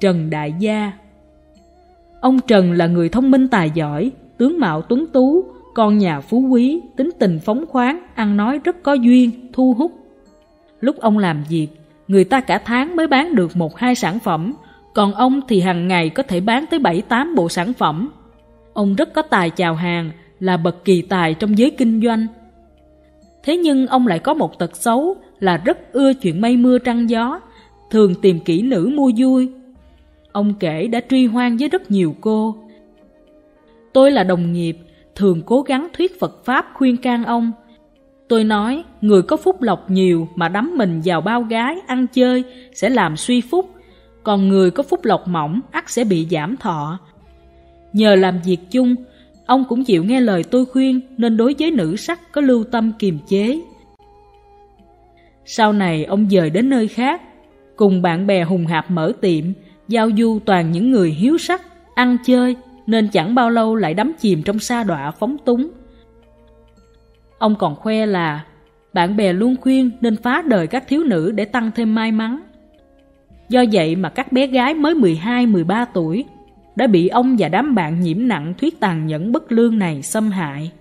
Trần Đại Gia Ông Trần là người thông minh tài giỏi, tướng mạo tuấn tú, con nhà phú quý, tính tình phóng khoáng, ăn nói rất có duyên, thu hút. Lúc ông làm việc, người ta cả tháng mới bán được một hai sản phẩm, còn ông thì hàng ngày có thể bán tới 7-8 bộ sản phẩm. Ông rất có tài chào hàng, là bậc kỳ tài trong giới kinh doanh. Thế nhưng ông lại có một tật xấu là rất ưa chuyện mây mưa trăng gió, thường tìm kỹ nữ mua vui, Ông kể đã truy hoang với rất nhiều cô. Tôi là đồng nghiệp, thường cố gắng thuyết Phật Pháp khuyên can ông. Tôi nói, người có phúc lộc nhiều mà đắm mình vào bao gái, ăn chơi sẽ làm suy phúc. Còn người có phúc lộc mỏng, ắt sẽ bị giảm thọ. Nhờ làm việc chung, ông cũng chịu nghe lời tôi khuyên nên đối với nữ sắc có lưu tâm kiềm chế. Sau này ông dời đến nơi khác, cùng bạn bè hùng hạp mở tiệm, giao du toàn những người hiếu sắc, ăn chơi, nên chẳng bao lâu lại đắm chìm trong sa đọa phóng túng. Ông còn khoe là bạn bè luôn khuyên nên phá đời các thiếu nữ để tăng thêm may mắn. Do vậy mà các bé gái mới 12-13 tuổi đã bị ông và đám bạn nhiễm nặng thuyết tàn nhẫn bất lương này xâm hại.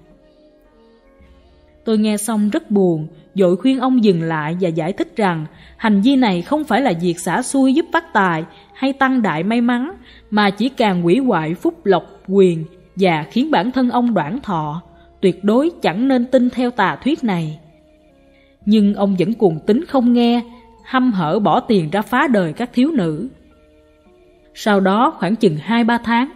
Tôi nghe xong rất buồn, dội khuyên ông dừng lại và giải thích rằng hành vi này không phải là việc xả xuôi giúp phát tài hay tăng đại may mắn, mà chỉ càng quỷ hoại phúc lộc quyền và khiến bản thân ông đoạn thọ. Tuyệt đối chẳng nên tin theo tà thuyết này. Nhưng ông vẫn cuồng tính không nghe, hăm hở bỏ tiền ra phá đời các thiếu nữ. Sau đó khoảng chừng 2-3 tháng,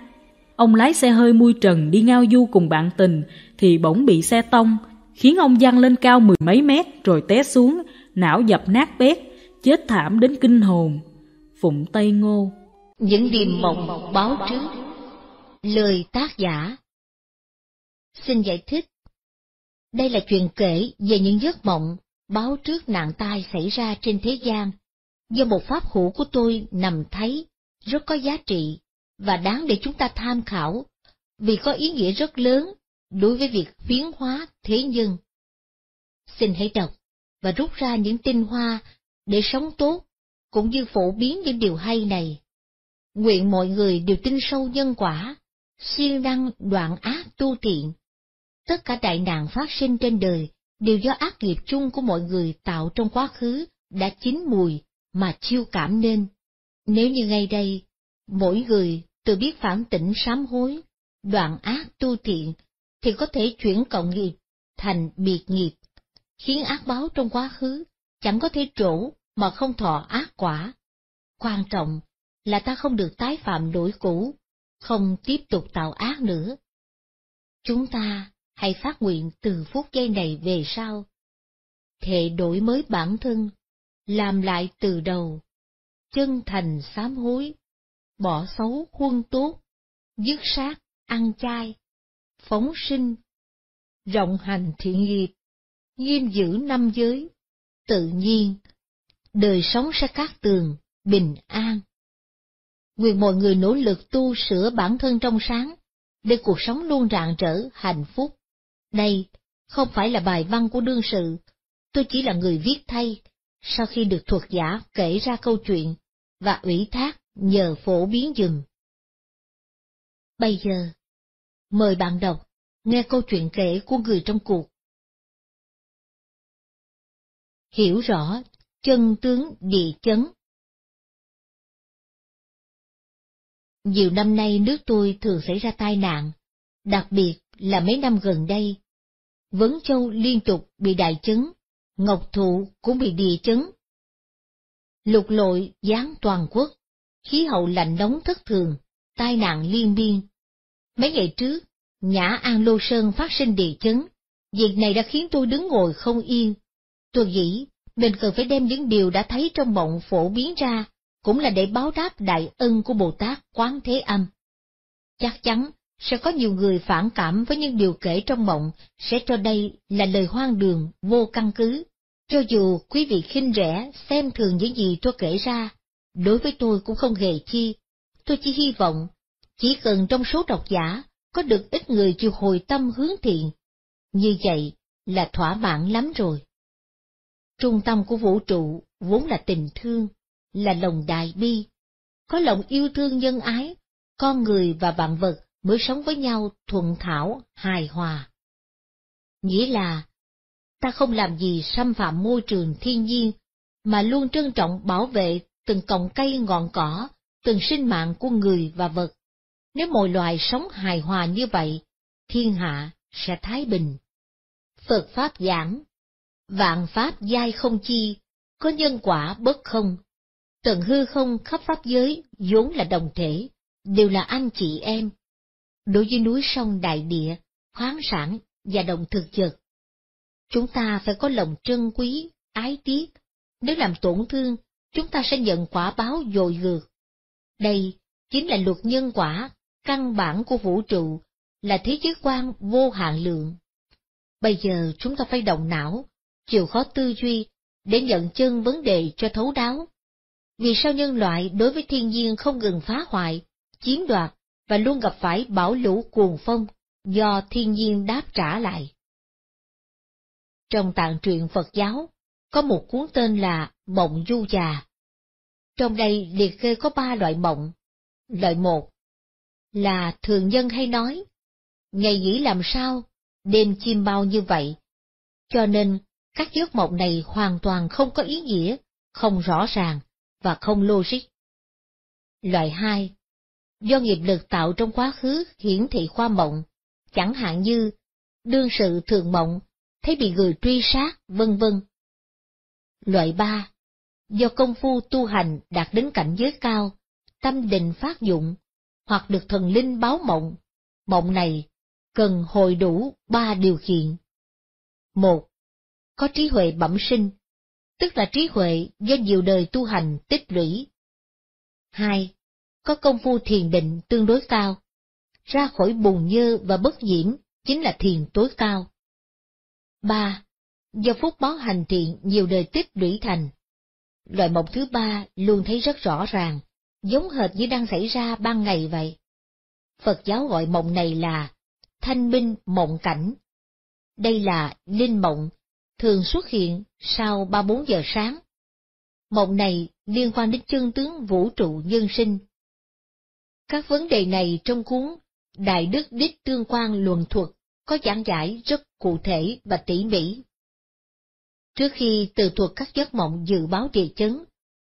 ông lái xe hơi mui trần đi ngao du cùng bạn tình thì bỗng bị xe tông, khiến ông văng lên cao mười mấy mét rồi té xuống, não dập nát bét, chết thảm đến kinh hồn. Phụng Tây Ngô Những điềm mộng báo trước Lời tác giả Xin giải thích Đây là chuyện kể về những giấc mộng báo trước nạn tai xảy ra trên thế gian do một pháp hữu của tôi nằm thấy rất có giá trị và đáng để chúng ta tham khảo vì có ý nghĩa rất lớn đối với việc biến hóa thế nhân. Xin hãy đọc và rút ra những tinh hoa để sống tốt, cũng như phổ biến những điều hay này. Nguyện mọi người đều tin sâu nhân quả, siêng năng đoạn ác tu thiện. Tất cả đại nạn phát sinh trên đời đều do ác nghiệp chung của mọi người tạo trong quá khứ đã chín mùi mà chiêu cảm nên. Nếu như ngay đây, mỗi người tự biết phản tỉnh sám hối, đoạn ác tu thiện thì có thể chuyển cộng nghiệp thành biệt nghiệp, khiến ác báo trong quá khứ chẳng có thể trổ mà không thọ ác quả. Quan trọng là ta không được tái phạm lỗi cũ, không tiếp tục tạo ác nữa. Chúng ta hãy phát nguyện từ phút giây này về sau. Thệ đổi mới bản thân, làm lại từ đầu, chân thành sám hối, bỏ xấu huân tốt, dứt sát, ăn chay, phóng sinh, rộng hành thiện nghiệp, nghiêm giữ năm giới, tự nhiên, đời sống sẽ cát tường, bình an. Nguyện mọi người nỗ lực tu sửa bản thân trong sáng, để cuộc sống luôn rạng rỡ, hạnh phúc. Đây không phải là bài văn của đương sự, tôi chỉ là người viết thay, sau khi được thuật giả kể ra câu chuyện, và ủy thác nhờ phổ biến dùm. Bây giờ, Mời bạn đọc, nghe câu chuyện kể của người trong cuộc. Hiểu rõ chân tướng địa chấn Nhiều năm nay nước tôi thường xảy ra tai nạn, đặc biệt là mấy năm gần đây. Vấn Châu liên tục bị đại chấn, Ngọc Thụ cũng bị địa chấn. Lục lội gián toàn quốc, khí hậu lạnh nóng thất thường, tai nạn liên miên, Mấy ngày trước, Nhã An Lô Sơn phát sinh địa chấn, việc này đã khiến tôi đứng ngồi không yên. Tôi nghĩ, mình cần phải đem những điều đã thấy trong mộng phổ biến ra, cũng là để báo đáp đại ân của Bồ Tát Quán Thế Âm. Chắc chắn, sẽ có nhiều người phản cảm với những điều kể trong mộng, sẽ cho đây là lời hoang đường, vô căn cứ. Cho dù quý vị khinh rẻ, xem thường những gì tôi kể ra, đối với tôi cũng không hề chi. Tôi chỉ hy vọng chỉ cần trong số độc giả có được ít người chịu hồi tâm hướng thiện, như vậy là thỏa mãn lắm rồi. Trung tâm của vũ trụ vốn là tình thương, là lòng đại bi. Có lòng yêu thương nhân ái, con người và vạn vật mới sống với nhau thuận thảo, hài hòa. Nghĩa là, ta không làm gì xâm phạm môi trường thiên nhiên, mà luôn trân trọng bảo vệ từng cọng cây ngọn cỏ, từng sinh mạng của người và vật. Nếu mọi loài sống hài hòa như vậy, thiên hạ sẽ thái bình. Phật Pháp giảng, vạn Pháp giai không chi, có nhân quả bất không. Tận hư không khắp Pháp giới vốn là đồng thể, đều là anh chị em. Đối với núi sông đại địa, khoáng sản và động thực vật, chúng ta phải có lòng trân quý, ái tiếc. Nếu làm tổn thương, chúng ta sẽ nhận quả báo dồi ngược. Đây chính là luật nhân quả căn bản của vũ trụ là thế giới quan vô hạn lượng. Bây giờ chúng ta phải động não, chịu khó tư duy để nhận chân vấn đề cho thấu đáo. Vì sao nhân loại đối với thiên nhiên không ngừng phá hoại, chiếm đoạt và luôn gặp phải bão lũ cuồng phong do thiên nhiên đáp trả lại? Trong tạng truyện Phật giáo, có một cuốn tên là Mộng Du Già. Trong đây liệt kê có ba loại mộng. Loại một là thường dân hay nói, ngày nghĩ làm sao, đêm chim bao như vậy. Cho nên, các giấc mộng này hoàn toàn không có ý nghĩa, không rõ ràng và không logic. Loại 2. Do nghiệp lực tạo trong quá khứ hiển thị qua mộng, chẳng hạn như đương sự thường mộng, thấy bị người truy sát, vân vân. Loại 3. Do công phu tu hành đạt đến cảnh giới cao, tâm định phát dụng, hoặc được thần linh báo mộng. Mộng này cần hồi đủ ba điều kiện. Một, có trí huệ bẩm sinh, tức là trí huệ do nhiều đời tu hành tích lũy. Hai, có công phu thiền định tương đối cao, ra khỏi bùn nhơ và bất diễm chính là thiền tối cao. Ba, do phúc báo hành thiện nhiều đời tích lũy thành. Loại mộng thứ ba luôn thấy rất rõ ràng, giống hệt như đang xảy ra ban ngày vậy. Phật giáo gọi mộng này là thanh minh mộng cảnh. Đây là linh mộng, thường xuất hiện sau 3-4 giờ sáng. Mộng này liên quan đến chân tướng vũ trụ nhân sinh. Các vấn đề này trong cuốn Đại Đức Đích Tương quan Luận Thuật có giảng giải rất cụ thể và tỉ mỉ. Trước khi từ thuật các giấc mộng dự báo địa chấn,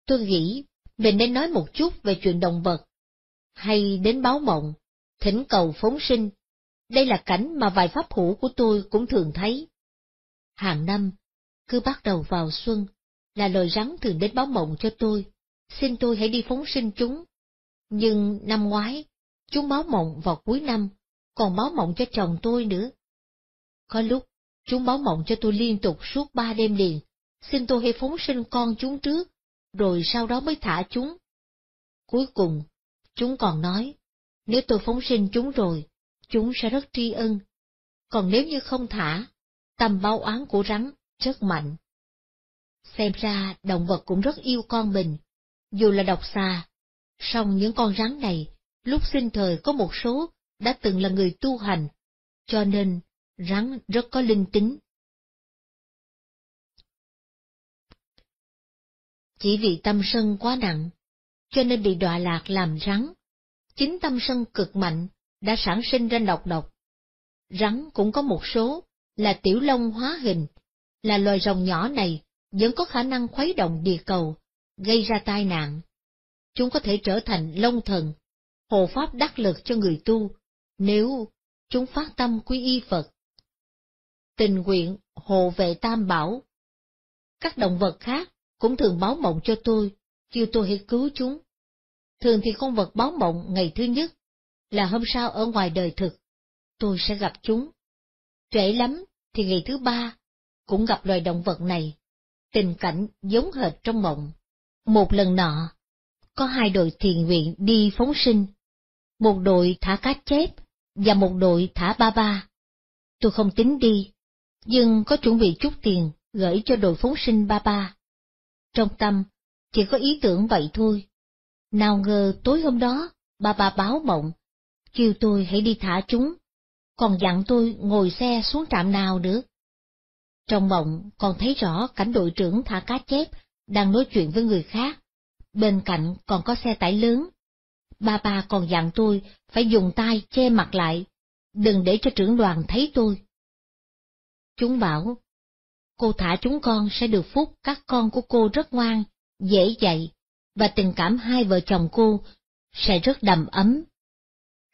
tôi nghĩ mình nên nói một chút về chuyện động vật, hay đến báo mộng, thỉnh cầu phóng sinh. Đây là cảnh mà vài pháp hữu của tôi cũng thường thấy. Hàng năm, cứ bắt đầu vào xuân, là loài rắn thường đến báo mộng cho tôi, xin tôi hãy đi phóng sinh chúng. Nhưng năm ngoái, chúng báo mộng vào cuối năm, còn báo mộng cho chồng tôi nữa. Có lúc, chúng báo mộng cho tôi liên tục suốt ba đêm liền, xin tôi hãy phóng sinh con chúng trước, rồi sau đó mới thả chúng. Cuối cùng, chúng còn nói, nếu tôi phóng sinh chúng rồi, chúng sẽ rất tri ân. Còn nếu như không thả, tầm báo oán của rắn rất mạnh. Xem ra động vật cũng rất yêu con mình, dù là độc xà, song những con rắn này, lúc sinh thời có một số đã từng là người tu hành, cho nên rắn rất có linh tính. chỉ vì tâm sân quá nặng, cho nên bị đọa lạc làm rắn. Chính tâm sân cực mạnh đã sản sinh ra độc độc. Rắn cũng có một số là tiểu long hóa hình, là loài rồng nhỏ này vẫn có khả năng khuấy động địa cầu, gây ra tai nạn. Chúng có thể trở thành long thần, hộ pháp đắc lực cho người tu, nếu chúng phát tâm quy y Phật. Tình nguyện hộ vệ tam bảo. Các động vật khác cũng thường báo mộng cho tôi, kêu tôi hãy cứu chúng. Thường thì con vật báo mộng ngày thứ nhất, là hôm sau ở ngoài đời thực, tôi sẽ gặp chúng. Trễ lắm thì ngày thứ ba, cũng gặp loài động vật này, tình cảnh giống hệt trong mộng. Một lần nọ, có hai đội thiền nguyện đi phóng sinh, một đội thả cá chép và một đội thả ba ba. Tôi không tính đi, nhưng có chuẩn bị chút tiền gửi cho đội phóng sinh ba ba. Trong tâm, chỉ có ý tưởng vậy thôi. Nào ngờ tối hôm đó, bà bà báo mộng, kêu tôi hãy đi thả chúng, còn dặn tôi ngồi xe xuống trạm nào nữa. Trong mộng còn thấy rõ cảnh đội trưởng thả cá chép đang nói chuyện với người khác, bên cạnh còn có xe tải lớn. Bà bà còn dặn tôi phải dùng tay che mặt lại, đừng để cho trưởng đoàn thấy tôi. Chúng bảo cô thả chúng con sẽ được phúc các con của cô rất ngoan, dễ dạy, và tình cảm hai vợ chồng cô sẽ rất đầm ấm.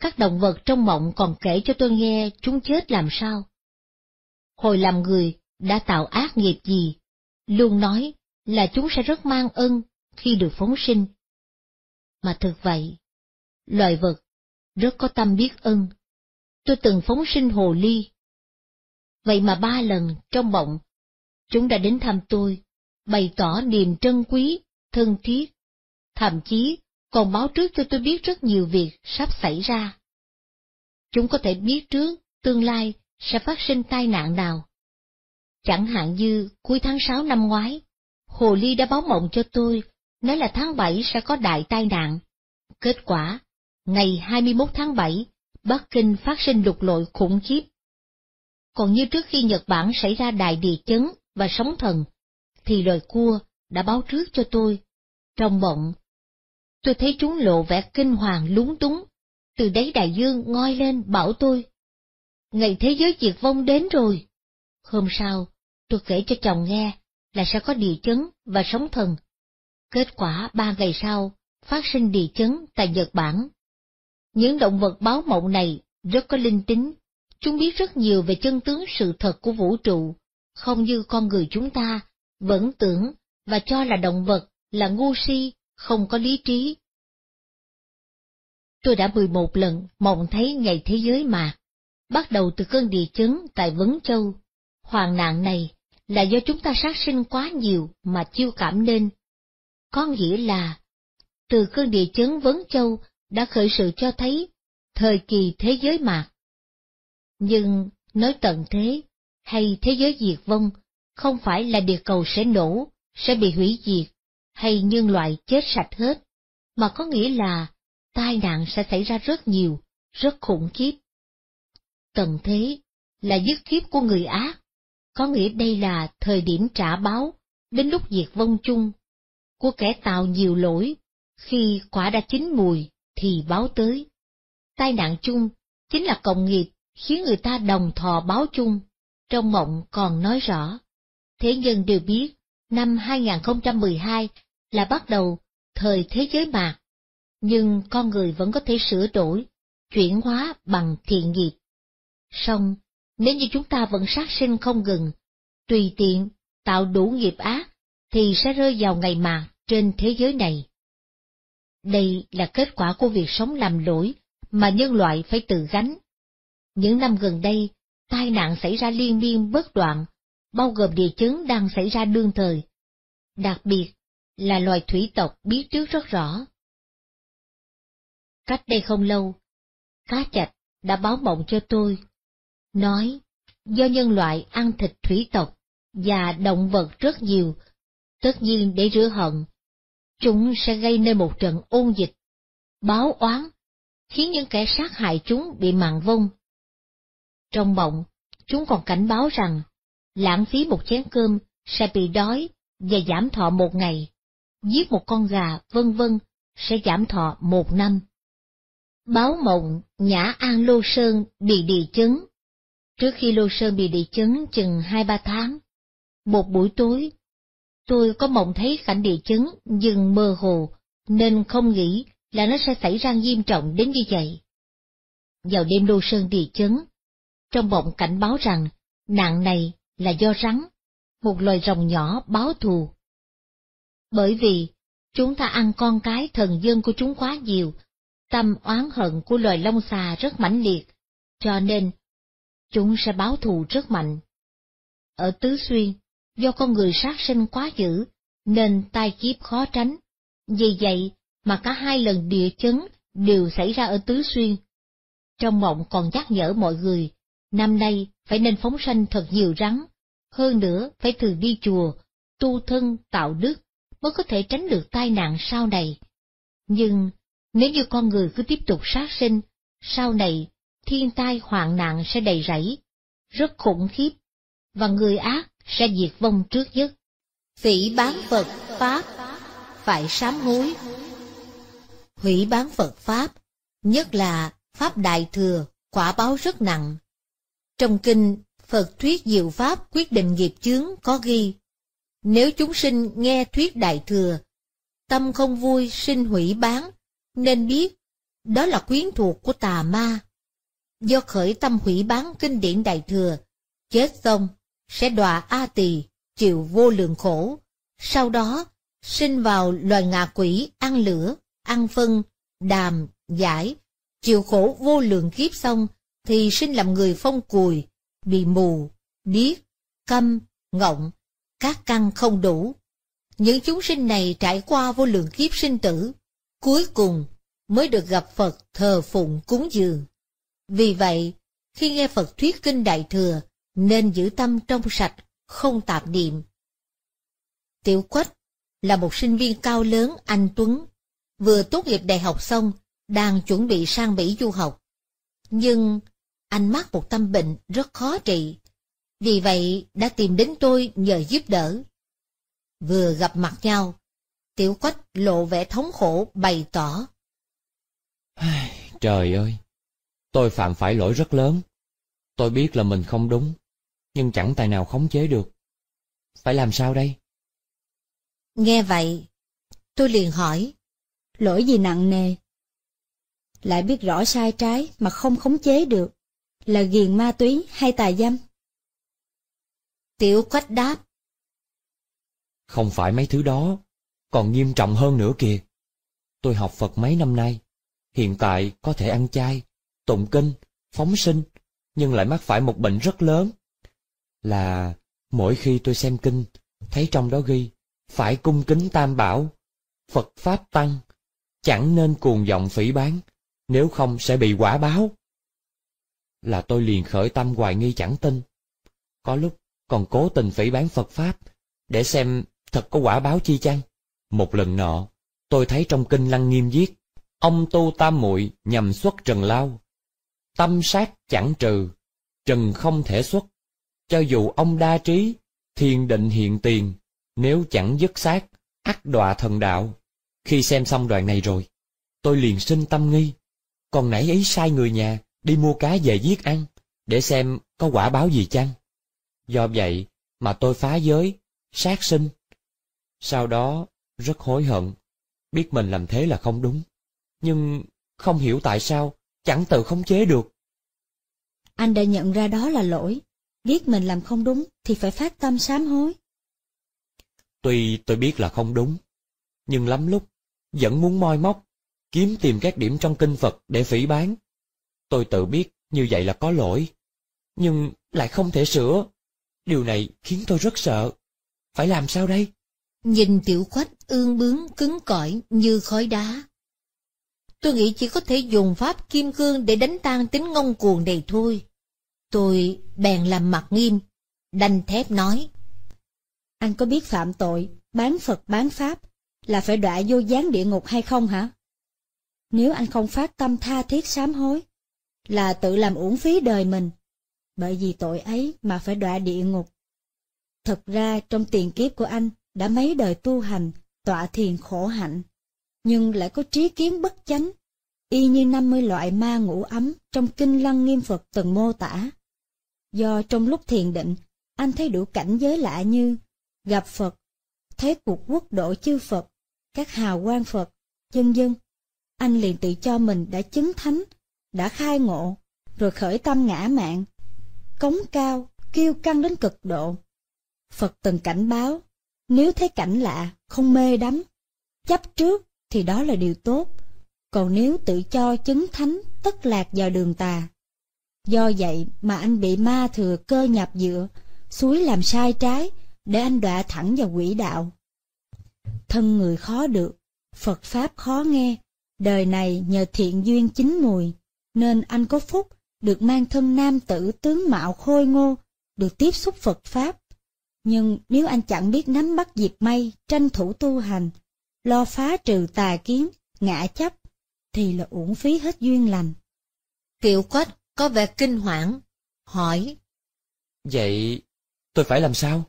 Các động vật trong mộng còn kể cho tôi nghe chúng chết làm sao. Hồi làm người, đã tạo ác nghiệp gì, luôn nói là chúng sẽ rất mang ơn khi được phóng sinh. Mà thực vậy, loài vật rất có tâm biết ơn. Tôi từng phóng sinh hồ ly. Vậy mà ba lần trong mộng Chúng đã đến thăm tôi, bày tỏ niềm trân quý, thân thiết, thậm chí còn báo trước cho tôi biết rất nhiều việc sắp xảy ra. Chúng có thể biết trước tương lai sẽ phát sinh tai nạn nào. Chẳng hạn như cuối tháng 6 năm ngoái, Hồ Ly đã báo mộng cho tôi, nói là tháng 7 sẽ có đại tai nạn. Kết quả, ngày 21 tháng 7, Bắc Kinh phát sinh lục lội khủng khiếp. Còn như trước khi Nhật Bản xảy ra đại địa chấn và sóng thần, thì loài cua đã báo trước cho tôi. Trong mộng, tôi thấy chúng lộ vẻ kinh hoàng lúng túng, từ đáy đại dương ngoi lên bảo tôi. Ngày thế giới diệt vong đến rồi. Hôm sau, tôi kể cho chồng nghe là sẽ có địa chấn và sóng thần. Kết quả ba ngày sau, phát sinh địa chấn tại Nhật Bản. Những động vật báo mộng này rất có linh tính, chúng biết rất nhiều về chân tướng sự thật của vũ trụ không như con người chúng ta, vẫn tưởng và cho là động vật, là ngu si, không có lý trí. Tôi đã 11 lần mộng thấy ngày thế giới mà, bắt đầu từ cơn địa chấn tại Vấn Châu. hoàn nạn này là do chúng ta sát sinh quá nhiều mà chiêu cảm nên. Có nghĩa là, từ cơn địa chấn Vấn Châu đã khởi sự cho thấy thời kỳ thế giới mạc. Nhưng nói tận thế hay thế giới diệt vong, không phải là địa cầu sẽ nổ, sẽ bị hủy diệt, hay nhân loại chết sạch hết, mà có nghĩa là tai nạn sẽ xảy ra rất nhiều, rất khủng khiếp. Tận thế là dứt kiếp của người ác, có nghĩa đây là thời điểm trả báo, đến lúc diệt vong chung, của kẻ tạo nhiều lỗi, khi quả đã chín mùi thì báo tới. Tai nạn chung chính là cộng nghiệp khiến người ta đồng thò báo chung, trong mộng còn nói rõ. Thế nhân đều biết, năm 2012 là bắt đầu thời thế giới mạc, nhưng con người vẫn có thể sửa đổi, chuyển hóa bằng thiện nghiệp. Song, nếu như chúng ta vẫn sát sinh không ngừng, tùy tiện, tạo đủ nghiệp ác, thì sẽ rơi vào ngày mạc trên thế giới này. Đây là kết quả của việc sống làm lỗi mà nhân loại phải tự gánh. Những năm gần đây, tai nạn xảy ra liên miên bất đoạn, bao gồm địa chấn đang xảy ra đương thời. Đặc biệt, là loài thủy tộc biết trước rất rõ. Cách đây không lâu, cá chạch đã báo mộng cho tôi, nói do nhân loại ăn thịt thủy tộc và động vật rất nhiều, tất nhiên để rửa hận, chúng sẽ gây nên một trận ôn dịch, báo oán, khiến những kẻ sát hại chúng bị mạng vong trong mộng, chúng còn cảnh báo rằng, lãng phí một chén cơm sẽ bị đói và giảm thọ một ngày, giết một con gà, vân vân sẽ giảm thọ một năm. Báo mộng Nhã An Lô Sơn bị địa chấn. Trước khi Lô Sơn bị địa chấn chừng hai ba tháng, một buổi tối, tôi có mộng thấy cảnh địa chấn nhưng mơ hồ, nên không nghĩ là nó sẽ xảy ra nghiêm trọng đến như vậy. Vào đêm Lô Sơn địa chấn, trong bọng cảnh báo rằng nạn này là do rắn, một loài rồng nhỏ báo thù. Bởi vì, chúng ta ăn con cái thần dân của chúng quá nhiều, tâm oán hận của loài lông xà rất mãnh liệt, cho nên, chúng sẽ báo thù rất mạnh. Ở Tứ Xuyên, do con người sát sinh quá dữ, nên tai kiếp khó tránh, vì vậy mà cả hai lần địa chấn đều xảy ra ở Tứ Xuyên. Trong mộng còn nhắc nhở mọi người Năm nay, phải nên phóng sanh thật nhiều rắn, hơn nữa phải thường đi chùa, tu thân tạo đức, mới có thể tránh được tai nạn sau này. Nhưng, nếu như con người cứ tiếp tục sát sinh, sau này, thiên tai hoạn nạn sẽ đầy rẫy, rất khủng khiếp, và người ác sẽ diệt vong trước nhất. Phỉ bán Phật Pháp Phải sám hối Hủy bán Phật Pháp, nhất là Pháp Đại Thừa, quả báo rất nặng, trong kinh, Phật Thuyết Diệu Pháp quyết định nghiệp chướng có ghi, nếu chúng sinh nghe Thuyết Đại Thừa, tâm không vui sinh hủy bán, nên biết, đó là quyến thuộc của tà ma. Do khởi tâm hủy bán kinh điển Đại Thừa, chết xong, sẽ đọa A Tỳ, chịu vô lượng khổ, sau đó, sinh vào loài ngạ quỷ ăn lửa, ăn phân, đàm, giải, chịu khổ vô lượng kiếp xong, thì sinh làm người phong cùi, bị mù, điếc, câm, ngọng, các căn không đủ. Những chúng sinh này trải qua vô lượng kiếp sinh tử, cuối cùng mới được gặp Phật thờ phụng cúng dường. Vì vậy, khi nghe Phật thuyết kinh Đại Thừa, nên giữ tâm trong sạch, không tạp niệm. Tiểu Quách là một sinh viên cao lớn anh Tuấn, vừa tốt nghiệp đại học xong, đang chuẩn bị sang Mỹ du học. Nhưng anh mắc một tâm bệnh rất khó trị, vì vậy đã tìm đến tôi nhờ giúp đỡ. Vừa gặp mặt nhau, Tiểu Quách lộ vẻ thống khổ bày tỏ. Trời ơi, tôi phạm phải lỗi rất lớn. Tôi biết là mình không đúng, nhưng chẳng tài nào khống chế được. Phải làm sao đây? Nghe vậy, tôi liền hỏi, lỗi gì nặng nề? Lại biết rõ sai trái mà không khống chế được, là ghiền ma túy hay tà dâm? Tiểu Quách đáp. Không phải mấy thứ đó, còn nghiêm trọng hơn nữa kìa. Tôi học Phật mấy năm nay, hiện tại có thể ăn chay, tụng kinh, phóng sinh, nhưng lại mắc phải một bệnh rất lớn. Là mỗi khi tôi xem kinh, thấy trong đó ghi, phải cung kính tam bảo, Phật Pháp Tăng, chẳng nên cuồng vọng phỉ bán, nếu không sẽ bị quả báo là tôi liền khởi tâm hoài nghi chẳng tin. Có lúc còn cố tình phỉ bán Phật Pháp, để xem thật có quả báo chi chăng. Một lần nọ, tôi thấy trong kinh lăng nghiêm viết, ông tu tam muội nhằm xuất trần lao. Tâm sát chẳng trừ, trần không thể xuất. Cho dù ông đa trí, thiền định hiện tiền, nếu chẳng dứt sát, ắt đọa thần đạo. Khi xem xong đoạn này rồi, tôi liền sinh tâm nghi. Còn nãy ấy sai người nhà, đi mua cá về giết ăn, để xem có quả báo gì chăng. Do vậy mà tôi phá giới, sát sinh. Sau đó rất hối hận, biết mình làm thế là không đúng, nhưng không hiểu tại sao, chẳng tự khống chế được. Anh đã nhận ra đó là lỗi, biết mình làm không đúng thì phải phát tâm sám hối. Tuy tôi biết là không đúng, nhưng lắm lúc vẫn muốn moi móc, kiếm tìm các điểm trong kinh Phật để phỉ bán, Tôi tự biết như vậy là có lỗi, nhưng lại không thể sửa. Điều này khiến tôi rất sợ. Phải làm sao đây? Nhìn tiểu khoách ương bướng cứng cỏi như khói đá. Tôi nghĩ chỉ có thể dùng pháp kim cương để đánh tan tính ngông cuồng này thôi. Tôi bèn làm mặt nghiêm, đanh thép nói. Anh có biết phạm tội, bán Phật bán Pháp là phải đọa vô gián địa ngục hay không hả? Nếu anh không phát tâm tha thiết sám hối, là tự làm uổng phí đời mình, bởi vì tội ấy mà phải đọa địa ngục. Thật ra trong tiền kiếp của anh đã mấy đời tu hành, tọa thiền khổ hạnh, nhưng lại có trí kiến bất chánh, y như 50 loại ma ngủ ấm trong kinh lăng nghiêm Phật từng mô tả. Do trong lúc thiền định, anh thấy đủ cảnh giới lạ như gặp Phật, thấy cuộc quốc độ chư Phật, các hào quang Phật, dân dân. Anh liền tự cho mình đã chứng thánh đã khai ngộ, rồi khởi tâm ngã mạng, cống cao, kiêu căng đến cực độ. Phật từng cảnh báo, nếu thấy cảnh lạ, không mê đắm, chấp trước thì đó là điều tốt, còn nếu tự cho chứng thánh tất lạc vào đường tà. Do vậy mà anh bị ma thừa cơ nhập dựa, suối làm sai trái, để anh đọa thẳng vào quỷ đạo. Thân người khó được, Phật Pháp khó nghe, đời này nhờ thiện duyên chính mùi nên anh có phúc được mang thân nam tử tướng mạo khôi ngô, được tiếp xúc Phật Pháp. Nhưng nếu anh chẳng biết nắm bắt dịp may, tranh thủ tu hành, lo phá trừ tà kiến, ngã chấp, thì là uổng phí hết duyên lành. Kiệu Quách có vẻ kinh hoảng, hỏi. Vậy tôi phải làm sao?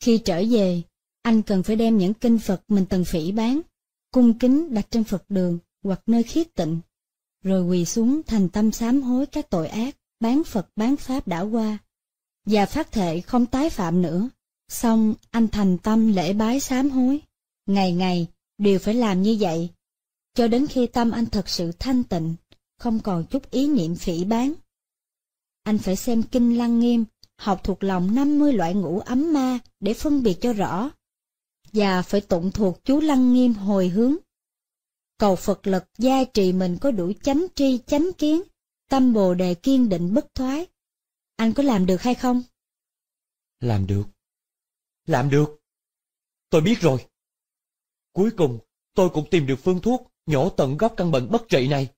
Khi trở về, anh cần phải đem những kinh Phật mình từng phỉ bán, cung kính đặt trên Phật đường hoặc nơi khiết tịnh rồi quỳ xuống thành tâm sám hối các tội ác, bán Phật bán Pháp đã qua, và phát thệ không tái phạm nữa. Xong, anh thành tâm lễ bái sám hối. Ngày ngày, đều phải làm như vậy, cho đến khi tâm anh thật sự thanh tịnh, không còn chút ý niệm phỉ bán. Anh phải xem kinh lăng nghiêm, học thuộc lòng 50 loại ngũ ấm ma để phân biệt cho rõ, và phải tụng thuộc chú lăng nghiêm hồi hướng cầu Phật lực gia trì mình có đủ chánh tri chánh kiến, tâm bồ đề kiên định bất thoái. Anh có làm được hay không? Làm được. Làm được. Tôi biết rồi. Cuối cùng, tôi cũng tìm được phương thuốc nhổ tận gốc căn bệnh bất trị này.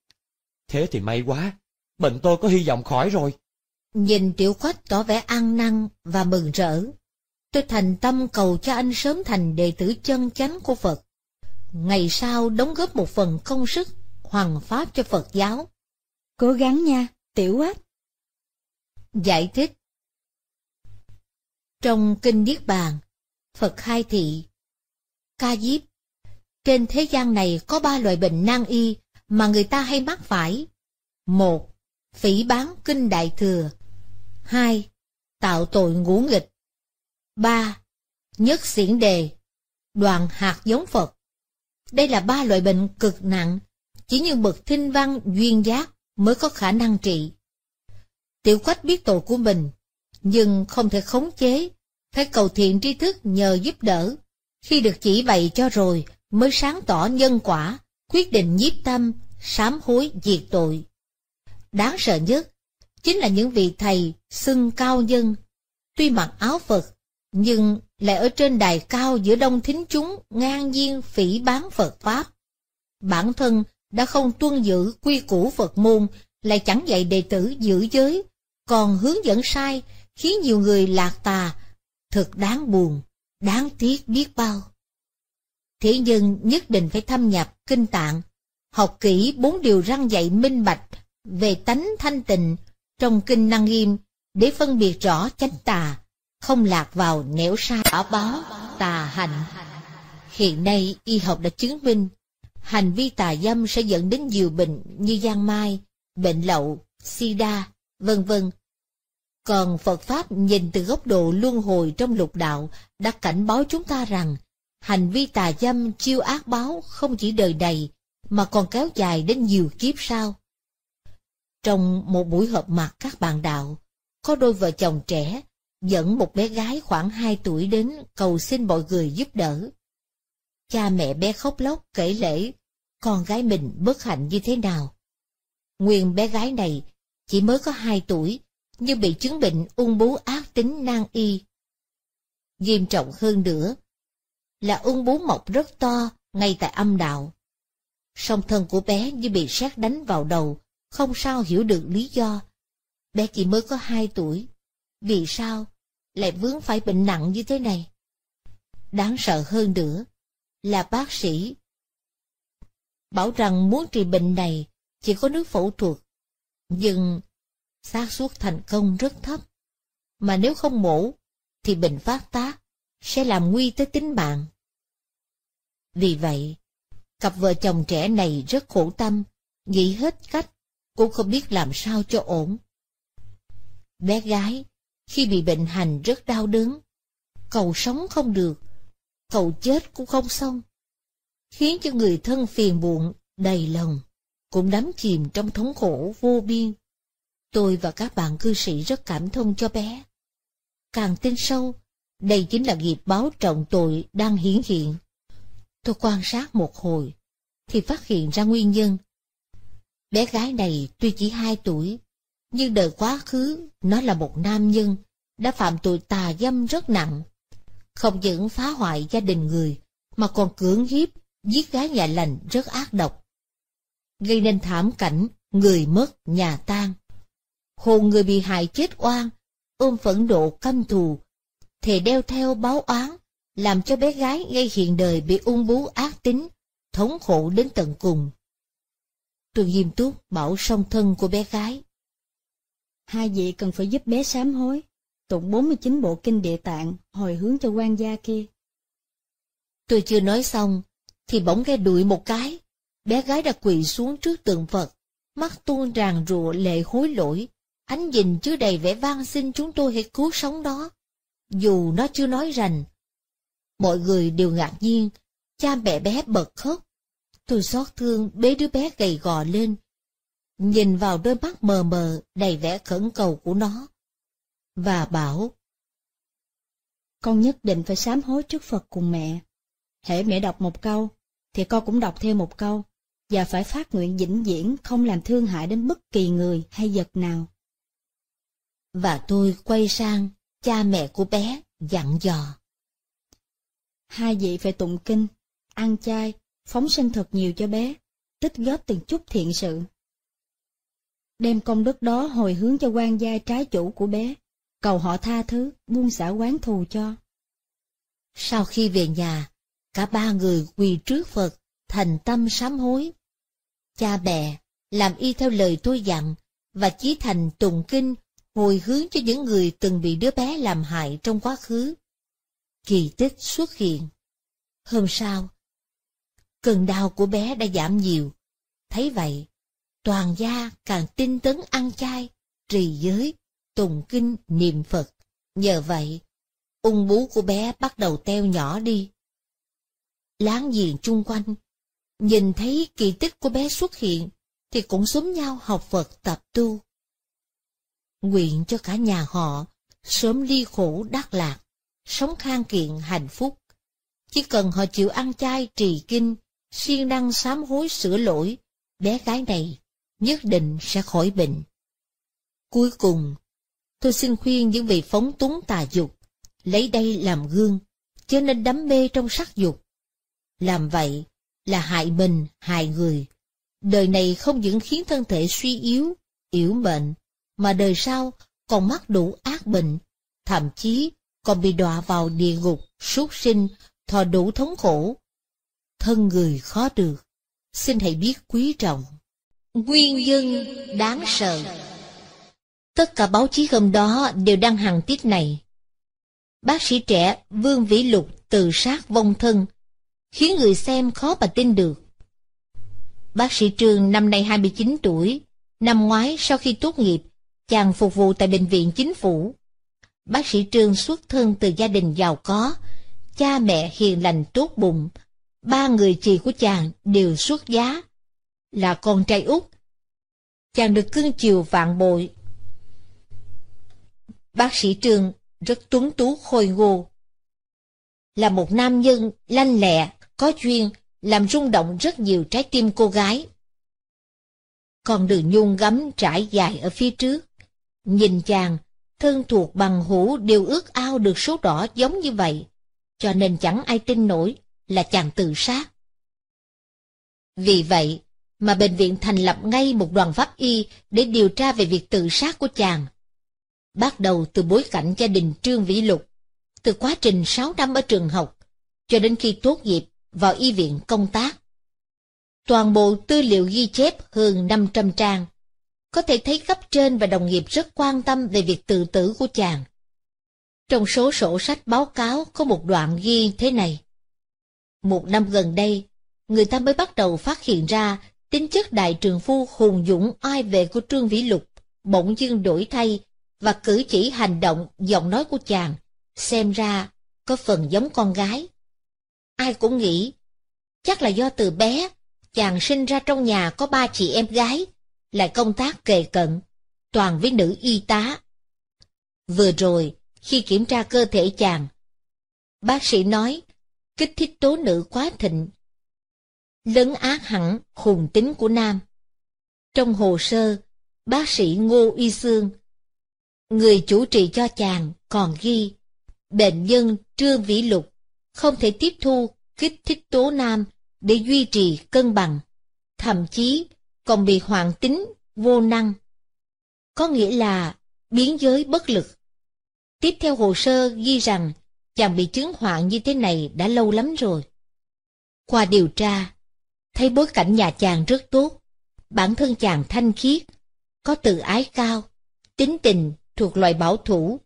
Thế thì may quá, bệnh tôi có hy vọng khỏi rồi. Nhìn tiểu Khoách tỏ vẻ ăn năn và mừng rỡ. Tôi thành tâm cầu cho anh sớm thành đệ tử chân chánh của Phật ngày sau đóng góp một phần công sức hoàng pháp cho Phật giáo. Cố gắng nha, tiểu ách. Giải thích Trong Kinh Niết Bàn, Phật khai Thị, Ca Diếp, trên thế gian này có ba loại bệnh nan y mà người ta hay mắc phải. Một, phỉ bán kinh đại thừa. Hai, tạo tội ngũ nghịch. Ba, nhất xiển đề, đoàn hạt giống Phật. Đây là ba loại bệnh cực nặng, chỉ như bậc thinh văn duyên giác mới có khả năng trị. Tiểu quách biết tội của mình, nhưng không thể khống chế, phải cầu thiện tri thức nhờ giúp đỡ. Khi được chỉ bày cho rồi, mới sáng tỏ nhân quả, quyết định nhiếp tâm, sám hối diệt tội. Đáng sợ nhất, chính là những vị thầy xưng cao nhân, tuy mặc áo Phật, nhưng lại ở trên đài cao giữa đông thính chúng ngang nhiên phỉ bán Phật Pháp. Bản thân đã không tuân giữ quy củ Phật môn, lại chẳng dạy đệ tử giữ giới, còn hướng dẫn sai, khiến nhiều người lạc tà, thật đáng buồn, đáng tiếc biết bao. Thế nhưng nhất định phải thâm nhập kinh tạng, học kỹ bốn điều răng dạy minh bạch về tánh thanh tịnh trong kinh năng nghiêm để phân biệt rõ chánh tà, không lạc vào nẻo sai quả báo tà hành hiện nay y học đã chứng minh hành vi tà dâm sẽ dẫn đến nhiều bệnh như giang mai bệnh lậu sida vân vân còn phật pháp nhìn từ góc độ luân hồi trong lục đạo đã cảnh báo chúng ta rằng hành vi tà dâm chiêu ác báo không chỉ đời này mà còn kéo dài đến nhiều kiếp sau trong một buổi họp mặt các bạn đạo có đôi vợ chồng trẻ dẫn một bé gái khoảng 2 tuổi đến cầu xin mọi người giúp đỡ. Cha mẹ bé khóc lóc kể lễ con gái mình bất hạnh như thế nào. Nguyên bé gái này chỉ mới có 2 tuổi nhưng bị chứng bệnh ung bú ác tính nan y. Nghiêm trọng hơn nữa là ung bú mọc rất to ngay tại âm đạo. Song thân của bé như bị sét đánh vào đầu, không sao hiểu được lý do. Bé chỉ mới có 2 tuổi vì sao lại vướng phải bệnh nặng như thế này? Đáng sợ hơn nữa là bác sĩ bảo rằng muốn trị bệnh này chỉ có nước phẫu thuật, nhưng xác suất thành công rất thấp, mà nếu không mổ thì bệnh phát tác sẽ làm nguy tới tính mạng. Vì vậy, cặp vợ chồng trẻ này rất khổ tâm, nghĩ hết cách, cũng không biết làm sao cho ổn. Bé gái khi bị bệnh hành rất đau đớn. Cầu sống không được, cầu chết cũng không xong. Khiến cho người thân phiền muộn, đầy lòng, cũng đắm chìm trong thống khổ vô biên. Tôi và các bạn cư sĩ rất cảm thông cho bé. Càng tin sâu, đây chính là nghiệp báo trọng tội đang hiển hiện. Tôi quan sát một hồi, thì phát hiện ra nguyên nhân. Bé gái này tuy chỉ hai tuổi, nhưng đời quá khứ nó là một nam nhân đã phạm tội tà dâm rất nặng không những phá hoại gia đình người mà còn cưỡng hiếp giết gái nhà lành rất ác độc gây nên thảm cảnh người mất nhà tan hồn người bị hại chết oan ôm phẫn độ căm thù thì đeo theo báo oán làm cho bé gái ngay hiện đời bị ung bú ác tính thống khổ đến tận cùng tôi nghiêm túc bảo song thân của bé gái Hai vị cần phải giúp bé sám hối, tụng 49 bộ kinh địa tạng hồi hướng cho quan gia kia. Tôi chưa nói xong, thì bỗng nghe đuổi một cái. Bé gái đã quỳ xuống trước tượng Phật, mắt tuôn ràng rụa lệ hối lỗi, ánh nhìn chứa đầy vẻ van xin chúng tôi hãy cứu sống nó. Dù nó chưa nói rành, mọi người đều ngạc nhiên, cha mẹ bé bật khóc. Tôi xót thương bế đứa bé gầy gò lên, nhìn vào đôi mắt mờ mờ đầy vẻ khẩn cầu của nó, và bảo. Con nhất định phải sám hối trước Phật cùng mẹ. Hễ mẹ đọc một câu, thì con cũng đọc thêm một câu, và phải phát nguyện vĩnh viễn không làm thương hại đến bất kỳ người hay vật nào. Và tôi quay sang cha mẹ của bé dặn dò. Hai vị phải tụng kinh, ăn chay, phóng sinh thật nhiều cho bé, tích góp từng chút thiện sự đem công đức đó hồi hướng cho quan gia trái chủ của bé, cầu họ tha thứ, buông xả quán thù cho. Sau khi về nhà, cả ba người quỳ trước Phật, thành tâm sám hối. Cha bè, làm y theo lời tôi dặn, và chí thành tụng kinh, hồi hướng cho những người từng bị đứa bé làm hại trong quá khứ. Kỳ tích xuất hiện. Hôm sau, cơn đau của bé đã giảm nhiều. Thấy vậy, toàn gia càng tinh tấn ăn chay, trì giới, tùng kinh niệm Phật. Nhờ vậy, ung bú của bé bắt đầu teo nhỏ đi. Láng giềng chung quanh, nhìn thấy kỳ tích của bé xuất hiện, thì cũng xúm nhau học Phật tập tu. Nguyện cho cả nhà họ sớm ly khổ đắc lạc, sống khang kiện hạnh phúc. Chỉ cần họ chịu ăn chay trì kinh, siêng năng sám hối sửa lỗi, bé gái này nhất định sẽ khỏi bệnh. Cuối cùng, tôi xin khuyên những vị phóng túng tà dục, lấy đây làm gương, cho nên đắm mê trong sắc dục. Làm vậy là hại mình, hại người. Đời này không những khiến thân thể suy yếu, yếu mệnh, mà đời sau còn mắc đủ ác bệnh, thậm chí còn bị đọa vào địa ngục, súc sinh, thọ đủ thống khổ. Thân người khó được, xin hãy biết quý trọng. Nguyên nhân đáng sợ Tất cả báo chí hôm đó đều đăng hàng tiết này. Bác sĩ trẻ Vương Vĩ Lục tự sát vong thân, khiến người xem khó mà tin được. Bác sĩ Trương năm nay 29 tuổi, năm ngoái sau khi tốt nghiệp, chàng phục vụ tại Bệnh viện Chính phủ. Bác sĩ Trương xuất thân từ gia đình giàu có, cha mẹ hiền lành tốt bụng, ba người chị của chàng đều xuất giá, là con trai út. Chàng được cưng chiều vạn bội. Bác sĩ Trương rất tuấn tú khôi ngô. Là một nam nhân lanh lẹ, có duyên, làm rung động rất nhiều trái tim cô gái. Con đường nhung gấm trải dài ở phía trước. Nhìn chàng, thân thuộc bằng hữu đều ước ao được số đỏ giống như vậy, cho nên chẳng ai tin nổi là chàng tự sát. Vì vậy, mà bệnh viện thành lập ngay một đoàn pháp y để điều tra về việc tự sát của chàng. Bắt đầu từ bối cảnh gia đình Trương Vĩ Lục, từ quá trình 6 năm ở trường học, cho đến khi tốt nghiệp vào y viện công tác. Toàn bộ tư liệu ghi chép hơn 500 trang. Có thể thấy cấp trên và đồng nghiệp rất quan tâm về việc tự tử của chàng. Trong số sổ sách báo cáo có một đoạn ghi thế này. Một năm gần đây, người ta mới bắt đầu phát hiện ra tính chất đại trường phu hùng dũng ai về của Trương Vĩ Lục bỗng dưng đổi thay và cử chỉ hành động giọng nói của chàng xem ra có phần giống con gái. Ai cũng nghĩ chắc là do từ bé chàng sinh ra trong nhà có ba chị em gái lại công tác kề cận toàn với nữ y tá. Vừa rồi khi kiểm tra cơ thể chàng bác sĩ nói kích thích tố nữ quá thịnh lấn át hẳn hùng tính của nam. Trong hồ sơ, bác sĩ Ngô Y Sương, người chủ trì cho chàng còn ghi, bệnh nhân Trương Vĩ Lục không thể tiếp thu kích thích tố nam để duy trì cân bằng, thậm chí còn bị hoạn tính vô năng. Có nghĩa là biến giới bất lực. Tiếp theo hồ sơ ghi rằng chàng bị chứng hoạn như thế này đã lâu lắm rồi. Qua điều tra, thấy bối cảnh nhà chàng rất tốt, bản thân chàng thanh khiết, có tự ái cao, tính tình thuộc loại bảo thủ.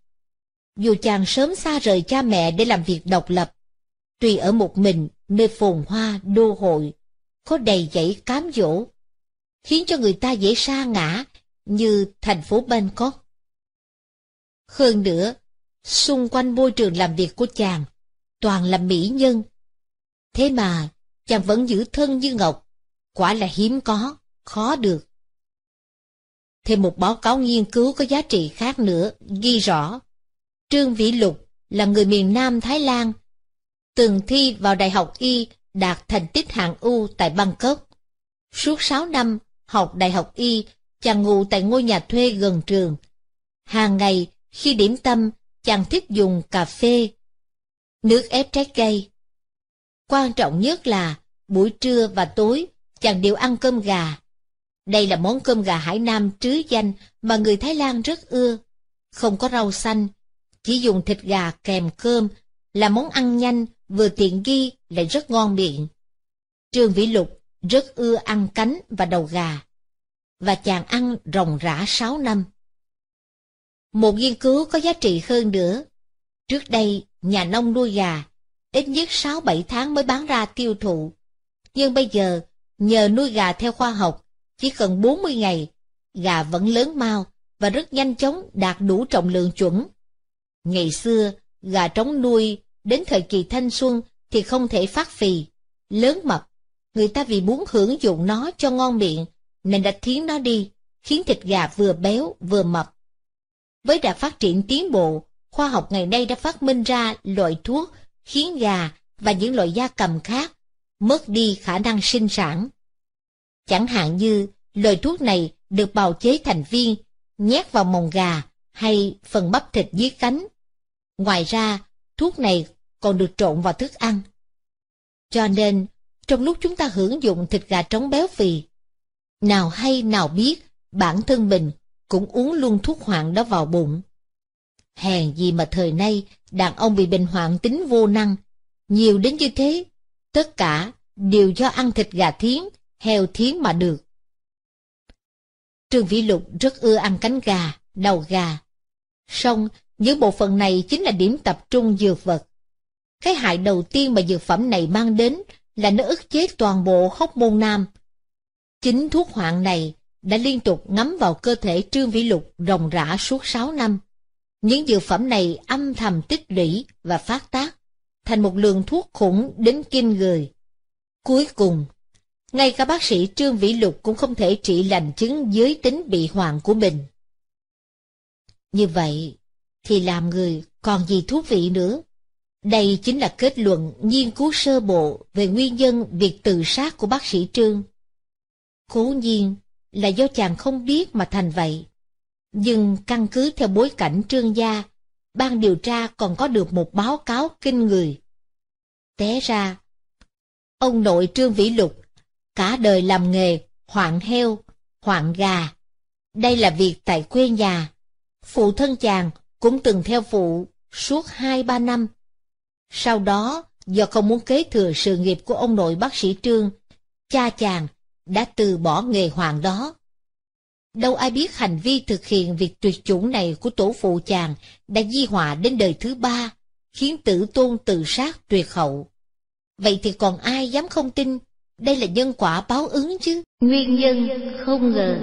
Dù chàng sớm xa rời cha mẹ để làm việc độc lập, tuy ở một mình nơi phồn hoa đô hội, có đầy dẫy cám dỗ, khiến cho người ta dễ sa ngã như thành phố Bangkok. Hơn nữa, xung quanh môi trường làm việc của chàng, toàn là mỹ nhân. Thế mà, chàng vẫn giữ thân như ngọc, quả là hiếm có, khó được. Thêm một báo cáo nghiên cứu có giá trị khác nữa, ghi rõ, Trương Vĩ Lục là người miền Nam Thái Lan, từng thi vào Đại học Y đạt thành tích hạng U tại Bangkok. Suốt sáu năm học Đại học Y, chàng ngủ tại ngôi nhà thuê gần trường. Hàng ngày, khi điểm tâm, chàng thích dùng cà phê, nước ép trái cây, Quan trọng nhất là buổi trưa và tối chàng đều ăn cơm gà. Đây là món cơm gà Hải Nam trứ danh mà người Thái Lan rất ưa. Không có rau xanh, chỉ dùng thịt gà kèm cơm là món ăn nhanh, vừa tiện ghi lại rất ngon miệng. Trương Vĩ Lục rất ưa ăn cánh và đầu gà, và chàng ăn ròng rã sáu năm. Một nghiên cứu có giá trị hơn nữa. Trước đây, nhà nông nuôi gà ít nhất 6-7 tháng mới bán ra tiêu thụ. Nhưng bây giờ, nhờ nuôi gà theo khoa học, chỉ cần 40 ngày, gà vẫn lớn mau và rất nhanh chóng đạt đủ trọng lượng chuẩn. Ngày xưa, gà trống nuôi đến thời kỳ thanh xuân thì không thể phát phì, lớn mập. Người ta vì muốn hưởng dụng nó cho ngon miệng nên đã thiến nó đi, khiến thịt gà vừa béo vừa mập. Với đà phát triển tiến bộ, khoa học ngày nay đã phát minh ra loại thuốc khiến gà và những loại gia cầm khác mất đi khả năng sinh sản. Chẳng hạn như loại thuốc này được bào chế thành viên, nhét vào mồng gà hay phần bắp thịt dưới cánh. Ngoài ra, thuốc này còn được trộn vào thức ăn. Cho nên, trong lúc chúng ta hưởng dụng thịt gà trống béo phì, nào hay nào biết bản thân mình cũng uống luôn thuốc hoạn đó vào bụng. Hèn gì mà thời nay, đàn ông bị bệnh hoạn tính vô năng. Nhiều đến như thế, tất cả đều do ăn thịt gà thiến, heo thiến mà được. Trương Vĩ Lục rất ưa ăn cánh gà, đầu gà. Song, những bộ phận này chính là điểm tập trung dược vật. Cái hại đầu tiên mà dược phẩm này mang đến là nó ức chế toàn bộ hóc môn nam. Chính thuốc hoạn này đã liên tục ngấm vào cơ thể Trương Vĩ Lục ròng rã suốt sáu năm. Những dược phẩm này âm thầm tích lũy và phát tác, thành một lượng thuốc khủng đến kinh người. Cuối cùng, ngay cả bác sĩ Trương Vĩ Lục cũng không thể trị lành chứng giới tính bị hoạn của mình. Như vậy, thì làm người còn gì thú vị nữa? Đây chính là kết luận nghiên cứu sơ bộ về nguyên nhân việc tự sát của bác sĩ Trương. Cố nhiên là do chàng không biết mà thành vậy. Nhưng căn cứ theo bối cảnh trương gia, ban điều tra còn có được một báo cáo kinh người. Té ra, ông nội trương vĩ lục, cả đời làm nghề hoạn heo, hoạn gà. Đây là việc tại quê nhà. Phụ thân chàng cũng từng theo phụ suốt hai ba năm. Sau đó, do không muốn kế thừa sự nghiệp của ông nội bác sĩ Trương, cha chàng đã từ bỏ nghề hoàng đó. Đâu ai biết hành vi thực hiện việc tuyệt chủng này của tổ phụ chàng đã di họa đến đời thứ ba, khiến tử tôn tự sát tuyệt hậu. Vậy thì còn ai dám không tin, đây là nhân quả báo ứng chứ? Nguyên nhân không ngờ,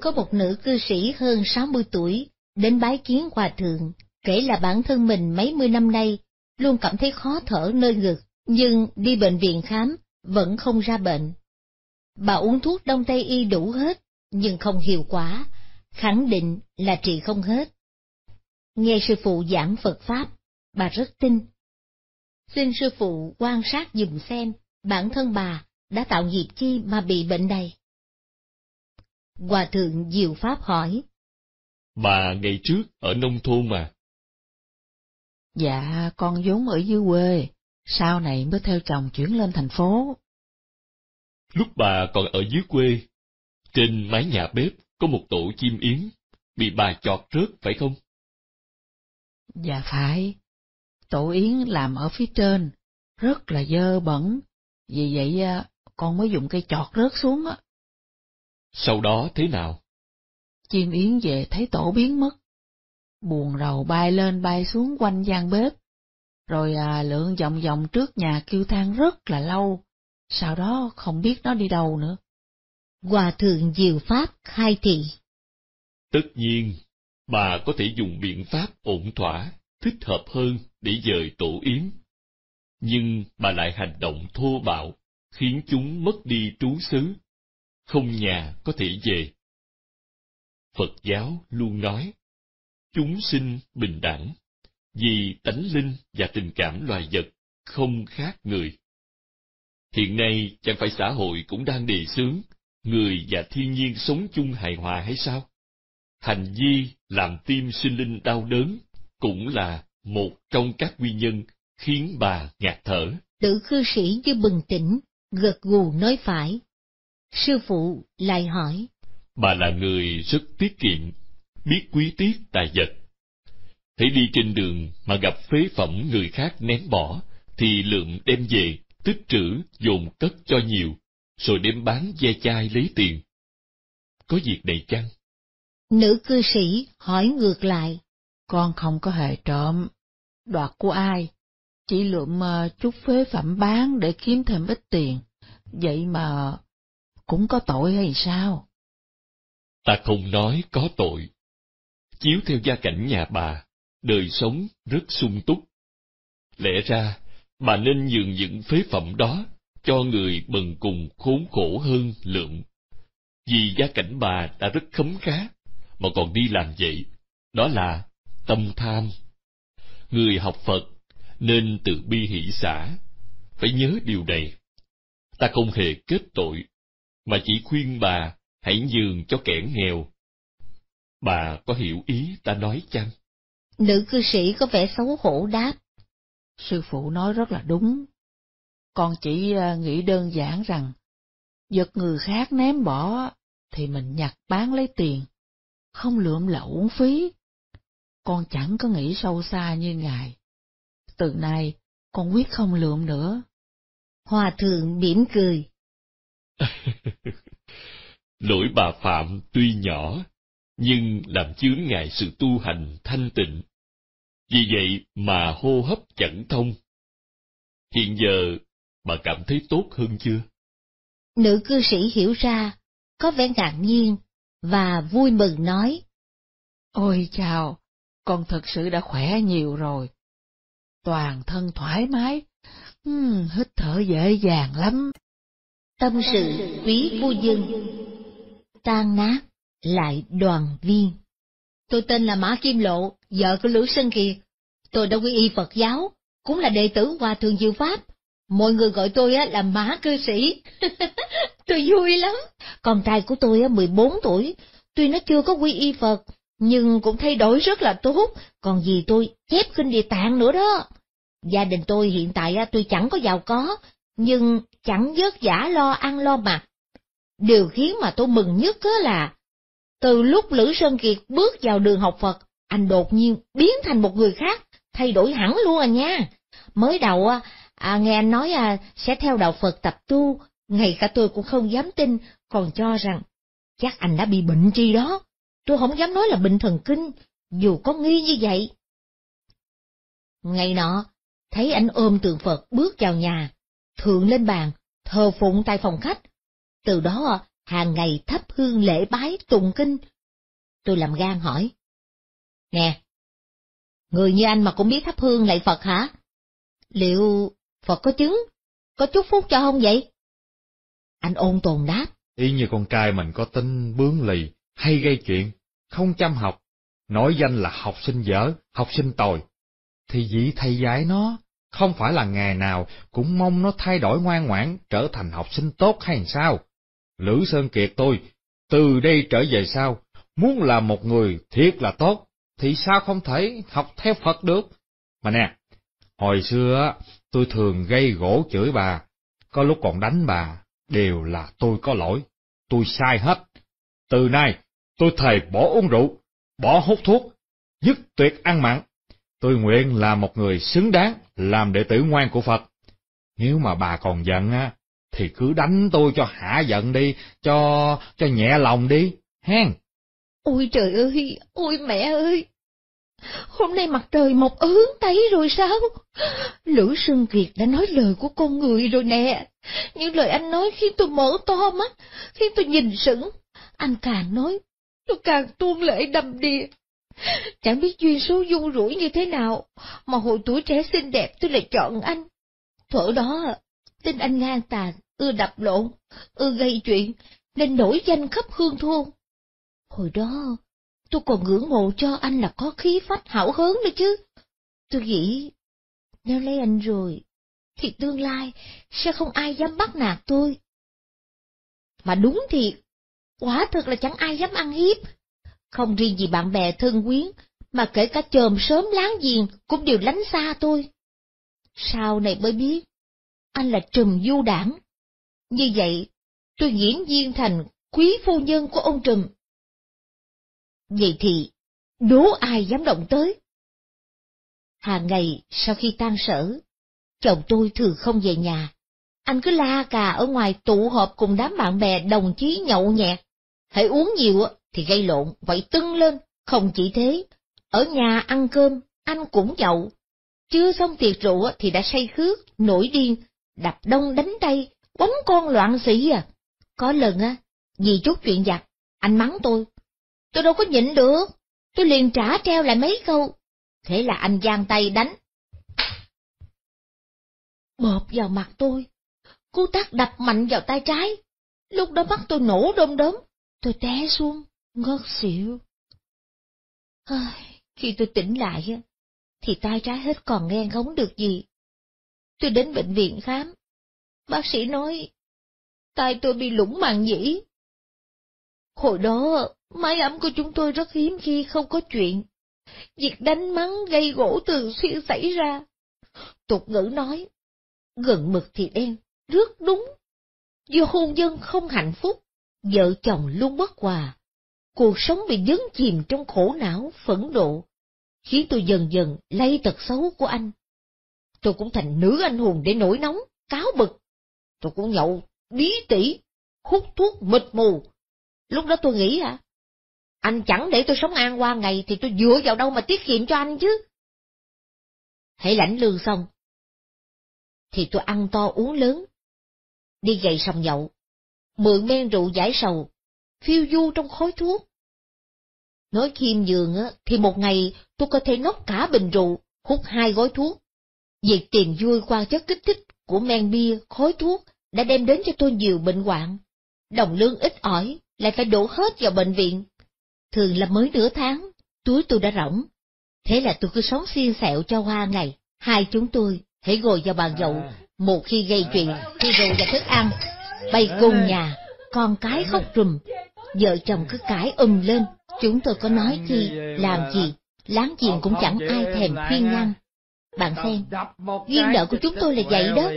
có một nữ cư sĩ hơn 60 tuổi, đến bái kiến hòa thượng, kể là bản thân mình mấy mươi năm nay, luôn cảm thấy khó thở nơi ngực, nhưng đi bệnh viện khám, vẫn không ra bệnh. Bà uống thuốc đông tây y đủ hết, nhưng không hiệu quả, khẳng định là trị không hết. Nghe sư phụ giảng Phật Pháp, bà rất tin. Xin sư phụ quan sát dùm xem, bản thân bà đã tạo nghiệp chi mà bị bệnh này? Hòa thượng Diệu Pháp hỏi. Bà ngày trước ở nông thôn mà. Dạ, con vốn ở dưới quê, sau này mới theo chồng chuyển lên thành phố. Lúc bà còn ở dưới quê, trên mái nhà bếp có một tổ chim yến, bị bà chọt rớt phải không? Dạ phải. Tổ yến làm ở phía trên, rất là dơ bẩn, vì vậy à, con mới dùng cây chọt rớt xuống á. Sau đó thế nào? Chim yến về thấy tổ biến mất, buồn rầu bay lên bay xuống quanh gian bếp, rồi à, lượn vòng vòng trước nhà kêu than rất là lâu, sau đó không biết nó đi đâu nữa. Hòa thượng Diệu Pháp khai thị. Tất nhiên, bà có thể dùng biện pháp ổn thỏa, thích hợp hơn để dời tổ yếm. Nhưng bà lại hành động thô bạo, khiến chúng mất đi trú xứ, không nhà có thể về. Phật giáo luôn nói, chúng sinh bình đẳng, vì tánh linh và tình cảm loài vật không khác người. Hiện nay chẳng phải xã hội cũng đang đề xướng người và thiên nhiên sống chung hài hòa hay sao? Hành vi làm tim sinh linh đau đớn cũng là một trong các nguyên nhân khiến bà ngạt thở. Tự khư sĩ như bừng tỉnh, gật gù nói phải. Sư phụ lại hỏi. Bà là người rất tiết kiệm, biết quý tiết tài vật. Thấy đi trên đường mà gặp phế phẩm người khác ném bỏ, thì lượm đem về, tích trữ, dồn cất cho nhiều, rồi đem bán ve chai lấy tiền. Có việc này chăng? Nữ cư sĩ hỏi ngược lại. Con không có hề trộm, đoạt của ai, chỉ lượm ờ, chút phế phẩm bán để kiếm thêm ít tiền, vậy mà cũng có tội hay sao? Ta không nói có tội. Chiếu theo gia cảnh nhà bà, đời sống rất sung túc. Lẽ ra, bà nên nhường những phế phẩm đó cho người bần cùng khốn khổ hơn lượm. Vì gia cảnh bà đã rất khấm khá, mà còn đi làm vậy, đó là tâm tham. Người học Phật nên từ bi hỷ xã, phải nhớ điều này. Ta không hề kết tội, mà chỉ khuyên bà hãy nhường cho kẻ nghèo. Bà có hiểu ý ta nói chăng? Nữ cư sĩ có vẻ xấu hổ đáp. Sư phụ nói rất là đúng, con chỉ ờ, nghĩ đơn giản rằng, giật người khác ném bỏ thì mình nhặt bán lấy tiền, không lượm lậu uống phí. Con chẳng có nghĩ sâu xa như ngài. Từ nay, con quyết không lượm nữa. Hòa thượng mỉm cười. Lỗi bà Phạm tuy nhỏ, nhưng làm chướng ngại sự tu hành thanh tịnh. Vì vậy mà hô hấp chẳng thông. Hiện giờ mà cảm thấy tốt hơn chưa? Nữ cư sĩ hiểu ra, có vẻ ngạc nhiên, và vui mừng nói. Ôi chào, con thật sự đã khỏe nhiều rồi. Toàn thân thoải mái, uhm, hít thở dễ dàng lắm. Tâm sự quý phu dân, tan nát lại đoàn viên. Tôi tên là Mã Kim Lộ, vợ của Lữ Sơn Kiệt. Tôi đã quy y Phật giáo, cũng là đệ tử Hòa Thượng Diệu Pháp Mọi người gọi tôi á là má cư sĩ. tôi vui lắm. Con trai của tôi á 14 tuổi, tuy nó chưa có quy y Phật, nhưng cũng thay đổi rất là tốt, còn gì tôi chép kinh địa tạng nữa đó. Gia đình tôi hiện tại á tôi chẳng có giàu có, nhưng chẳng vớt giả lo ăn lo mặc. Điều khiến mà tôi mừng nhất á là từ lúc Lữ Sơn Kiệt bước vào đường học Phật, anh đột nhiên biến thành một người khác, thay đổi hẳn luôn à nha. Mới đầu á, à, nghe anh nói à, sẽ theo đạo Phật tập tu, ngay cả tôi cũng không dám tin, còn cho rằng, chắc anh đã bị bệnh chi đó, tôi không dám nói là bệnh thần kinh, dù có nghi như vậy. Ngày nọ, thấy anh ôm tượng Phật bước vào nhà, thượng lên bàn, thờ phụng tại phòng khách, từ đó à, hàng ngày thắp hương lễ bái tụng kinh. Tôi làm gan hỏi, Nè, người như anh mà cũng biết thắp hương lạy Phật hả? Liệu Phật có chứng, có chút phúc cho không vậy? Anh ôn tồn đáp. Y như con trai mình có tính bướng lì, hay gây chuyện, không chăm học, nói danh là học sinh dở, học sinh tồi. Thì dĩ thầy dạy nó, không phải là ngày nào cũng mong nó thay đổi ngoan ngoãn, trở thành học sinh tốt hay sao? Lữ Sơn Kiệt tôi, từ đây trở về sau, muốn là một người thiệt là tốt, thì sao không thể học theo Phật được? Mà nè, hồi xưa tôi thường gây gỗ chửi bà, có lúc còn đánh bà, đều là tôi có lỗi, tôi sai hết. Từ nay, tôi thề bỏ uống rượu, bỏ hút thuốc, dứt tuyệt ăn mặn. Tôi nguyện là một người xứng đáng làm đệ tử ngoan của Phật. Nếu mà bà còn giận á, thì cứ đánh tôi cho hạ giận đi, cho cho nhẹ lòng đi, hen. Ôi trời ơi, ôi mẹ ơi, hôm nay mặt trời mọc ớn tấy rồi sao? Lữ Sương Kiệt đã nói lời của con người rồi nè, những lời anh nói khiến tôi mở to mắt, khiến tôi nhìn sững, anh càng nói, tôi càng tuôn lệ đầm đìa. Chẳng biết duyên số dung rủi như thế nào, mà hồi tuổi trẻ xinh đẹp tôi lại chọn anh. Thuở đó, tin anh ngang tàn, ưa đập lộn, ưa gây chuyện, nên nổi danh khắp hương thôn. Hồi đó, tôi còn ngưỡng mộ cho anh là có khí phách hảo hớn nữa chứ. Tôi nghĩ, nếu lấy anh rồi, thì tương lai sẽ không ai dám bắt nạt tôi. Mà đúng thiệt, quả thật là chẳng ai dám ăn hiếp, không riêng gì bạn bè thân quyến, mà kể cả chòm sớm láng giềng cũng đều lánh xa tôi. Sau này mới biết, anh là Trùm Du Đảng. Như vậy, tôi nghiễm nhiên thành quý phu nhân của ông Trùm Vậy thì, đố ai dám động tới? Hàng ngày sau khi tan sở, chồng tôi thường không về nhà. Anh cứ la cà ở ngoài tụ họp cùng đám bạn bè đồng chí nhậu nhẹt. Hãy uống nhiều thì gây lộn, vậy tưng lên, không chỉ thế. Ở nhà ăn cơm, anh cũng nhậu. Chưa xong tiệc rượu thì đã say khước, nổi điên, đập đông đánh tay, quánh con loạn sĩ à. Có lần á, vì chút chuyện giặt, anh mắng tôi, tôi đâu có nhịn được, tôi liền trả treo lại mấy câu. Thế là anh giang tay đánh. Bộp vào mặt tôi, cú tác đập mạnh vào tay trái, lúc đó mắt tôi nổ đom đóm, tôi té xuống, ngất xỉu. Khi tôi tỉnh lại, thì tay trái hết còn nghe ngóng được gì. Tôi đến bệnh viện khám, bác sĩ nói, tay tôi bị lủng màng nhĩ, Hồi đó, mái ấm của chúng tôi rất hiếm khi không có chuyện. Việc đánh mắng gây gỗ thường xuyên xảy ra. Tục ngữ nói, gần mực thì đen, rất đúng. Do hôn nhân không hạnh phúc, vợ chồng luôn bất hòa. Cuộc sống bị dấn chìm trong khổ não, phẫn độ, khiến tôi dần dần lây tật xấu của anh. Tôi cũng thành nữ anh hùng để nổi nóng, cáo bực. Tôi cũng nhậu, bí tỉ, hút thuốc mịt mù, Lúc đó tôi nghĩ À, anh chẳng để tôi sống an qua ngày thì tôi dựa vào đâu mà tiết kiệm cho anh chứ? Hãy lãnh lương xong. Thì tôi ăn to uống lớn, đi gầy sòng nhậu, mượn men rượu giải sầu, phiêu du trong khói thuốc. Nói khiêm nhường á, thì một ngày tôi có thể nốc cả bình rượu, hút hai gói thuốc. Việc tiền vui qua chất kích thích của men bia, khói thuốc đã đem đến cho tôi nhiều bệnh hoạn. Đồng lương ít ỏi, lại phải đổ hết vào bệnh viện. Thường là mới nửa tháng, túi tôi đã rỗng. Thế là tôi cứ sống xiên xẹo cho hoa ngày, hai chúng tôi hãy ngồi vào bàn dậu một khi gây chuyện, khi rượu và thức ăn, bay cùng nhà, con cái khóc rùm, vợ chồng cứ cãi ầm lên, chúng tôi có nói chi, làm gì, láng giềng cũng chẳng ai thèm khuyên ngăn. Bạn xem, duyên nợ của chúng tôi là vậy đó.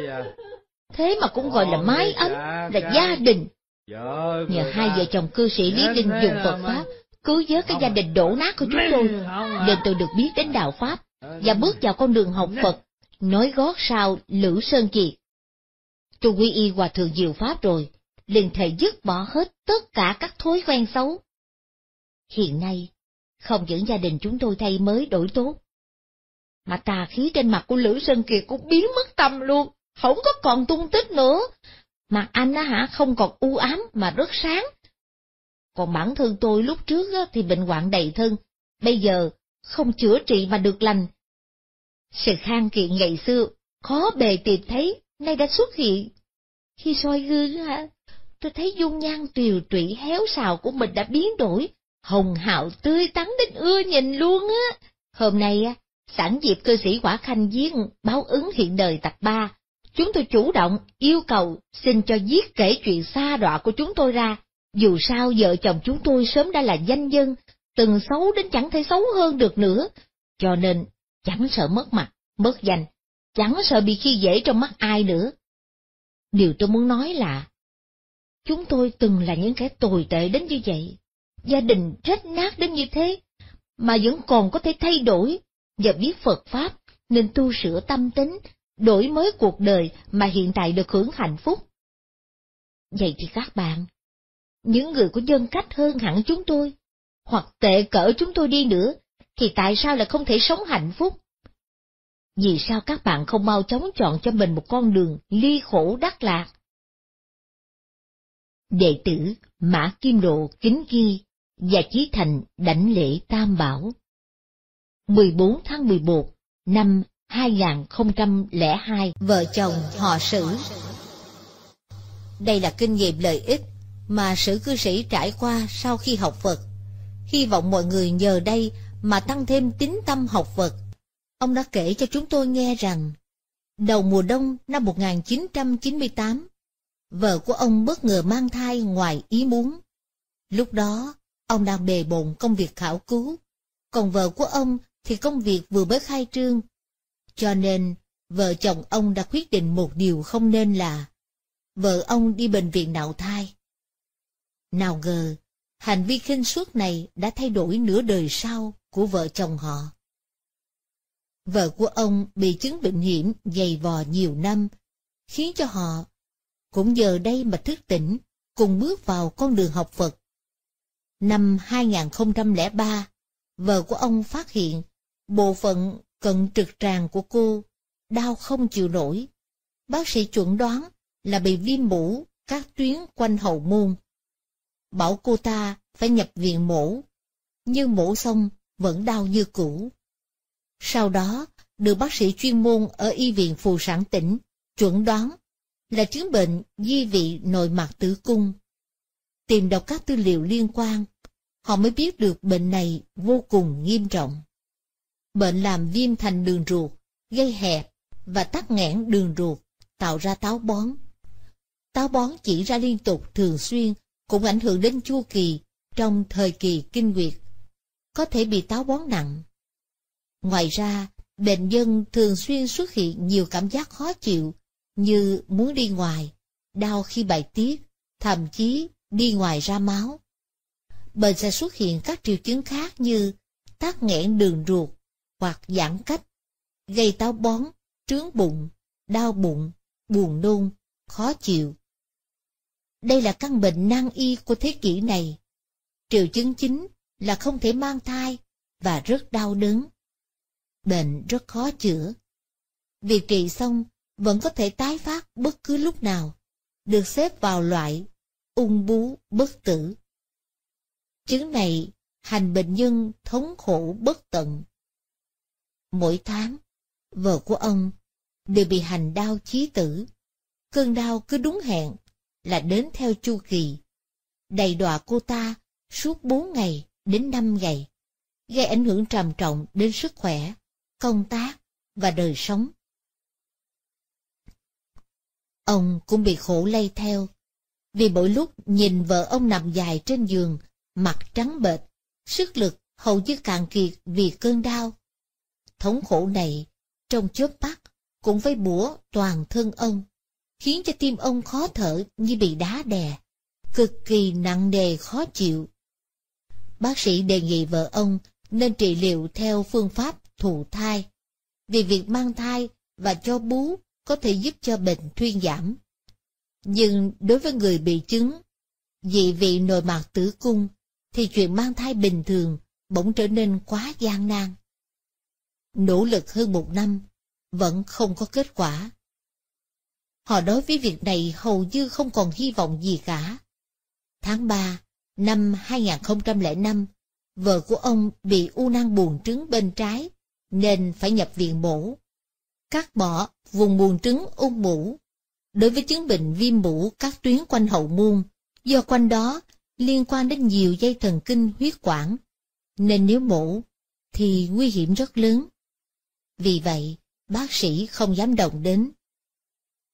Thế mà cũng gọi là mái ấm, là gia đình, Nhờ hai vợ chồng cư sĩ Lý Linh dùng Phật Pháp, cứu vớt cái gia đình đổ nát của chúng tôi, à. nên tôi được biết đến Đạo Pháp, ờ, và bước vào con đường học Phật, nói gót sau Lữ Sơn Kiệt. Tôi quy y hòa thượng diệu Pháp rồi, liền thể dứt bỏ hết tất cả các thói quen xấu. Hiện nay, không những gia đình chúng tôi thay mới đổi tốt, mà tà khí trên mặt của Lữ Sơn Kiệt cũng biến mất tâm luôn, không có còn tung tích nữa, Mặt anh á hả không còn u ám mà rất sáng. Còn bản thân tôi lúc trước á, thì bệnh hoạn đầy thân, bây giờ không chữa trị mà được lành. Sự khang kiện ngày xưa, khó bề tìm thấy, nay đã xuất hiện. Khi soi gương hả, tôi thấy dung nhan tiều tụy héo xào của mình đã biến đổi, hồng hào tươi tắn đến ưa nhìn luôn á. Hôm nay á, sẵn dịp cơ sĩ Quả Khanh viết báo ứng hiện đời tập ba chúng tôi chủ động yêu cầu xin cho viết kể chuyện xa đọa của chúng tôi ra, dù sao vợ chồng chúng tôi sớm đã là danh dân, từng xấu đến chẳng thể xấu hơn được nữa, cho nên chẳng sợ mất mặt, mất danh, chẳng sợ bị khi dễ trong mắt ai nữa. Điều tôi muốn nói là, chúng tôi từng là những kẻ tồi tệ đến như vậy, gia đình rách nát đến như thế, mà vẫn còn có thể thay đổi và biết Phật Pháp nên tu sửa tâm tính đổi mới cuộc đời mà hiện tại được hưởng hạnh phúc. Vậy thì các bạn, những người có nhân cách hơn hẳn chúng tôi, hoặc tệ cỡ chúng tôi đi nữa, thì tại sao lại không thể sống hạnh phúc? Vì sao các bạn không mau chóng chọn cho mình một con đường ly khổ đắc lạc? Đệ tử Mã Kim Độ Kính Ghi và Chí Thành đảnh lễ Tam Bảo 14 tháng 11 năm 2002 Vợ chồng họ sử Đây là kinh nghiệm lợi ích mà sử cư sĩ trải qua sau khi học Phật. Hy vọng mọi người nhờ đây mà tăng thêm tín tâm học Phật. Ông đã kể cho chúng tôi nghe rằng, đầu mùa đông năm 1998, vợ của ông bất ngờ mang thai ngoài ý muốn. Lúc đó, ông đang bề bộn công việc khảo cứu, còn vợ của ông thì công việc vừa mới khai trương cho nên, vợ chồng ông đã quyết định một điều không nên là vợ ông đi bệnh viện nạo thai. Nào ngờ, hành vi khinh suốt này đã thay đổi nửa đời sau của vợ chồng họ. Vợ của ông bị chứng bệnh hiểm dày vò nhiều năm, khiến cho họ cũng giờ đây mà thức tỉnh, cùng bước vào con đường học Phật. Năm 2003, vợ của ông phát hiện bộ phận Cận trực tràng của cô, đau không chịu nổi. Bác sĩ chuẩn đoán là bị viêm mũ các tuyến quanh hậu môn. Bảo cô ta phải nhập viện mổ, nhưng mổ xong vẫn đau như cũ. Sau đó, được bác sĩ chuyên môn ở y viện phù sản tỉnh chuẩn đoán là chứng bệnh di vị nội mạc tử cung. Tìm đọc các tư liệu liên quan, họ mới biết được bệnh này vô cùng nghiêm trọng. Bệnh làm viêm thành đường ruột, gây hẹp và tắc nghẽn đường ruột, tạo ra táo bón. Táo bón chỉ ra liên tục thường xuyên cũng ảnh hưởng đến chu kỳ trong thời kỳ kinh nguyệt, có thể bị táo bón nặng. Ngoài ra, bệnh nhân thường xuyên xuất hiện nhiều cảm giác khó chịu như muốn đi ngoài, đau khi bài tiết, thậm chí đi ngoài ra máu. Bệnh sẽ xuất hiện các triệu chứng khác như tắc nghẽn đường ruột, hoặc giãn cách, gây táo bón, trướng bụng, đau bụng, buồn nôn, khó chịu. Đây là căn bệnh nan y của thế kỷ này. Triệu chứng chính là không thể mang thai và rất đau đớn. Bệnh rất khó chữa. Việc trị xong vẫn có thể tái phát bất cứ lúc nào, được xếp vào loại ung bú bất tử. Chứng này hành bệnh nhân thống khổ bất tận, Mỗi tháng, vợ của ông đều bị hành đau chí tử. Cơn đau cứ đúng hẹn là đến theo chu kỳ. Đầy đọa cô ta suốt bốn ngày đến năm ngày, gây ảnh hưởng trầm trọng đến sức khỏe, công tác và đời sống. Ông cũng bị khổ lây theo, vì mỗi lúc nhìn vợ ông nằm dài trên giường, mặt trắng bệch, sức lực hầu như cạn kiệt vì cơn đau thống khổ này trong chớp mắt cũng với bủa toàn thân ông khiến cho tim ông khó thở như bị đá đè cực kỳ nặng nề khó chịu bác sĩ đề nghị vợ ông nên trị liệu theo phương pháp thụ thai vì việc mang thai và cho bú có thể giúp cho bệnh thuyên giảm nhưng đối với người bị chứng dị vị nội mạc tử cung thì chuyện mang thai bình thường bỗng trở nên quá gian nan nỗ lực hơn một năm, vẫn không có kết quả. Họ đối với việc này hầu như không còn hy vọng gì cả. Tháng 3 năm 2005, vợ của ông bị u nang buồng trứng bên trái, nên phải nhập viện mổ. Cắt bỏ vùng buồng trứng ung mũ. Đối với chứng bệnh viêm mũ các tuyến quanh hậu môn, do quanh đó liên quan đến nhiều dây thần kinh huyết quản, nên nếu mổ thì nguy hiểm rất lớn vì vậy bác sĩ không dám động đến.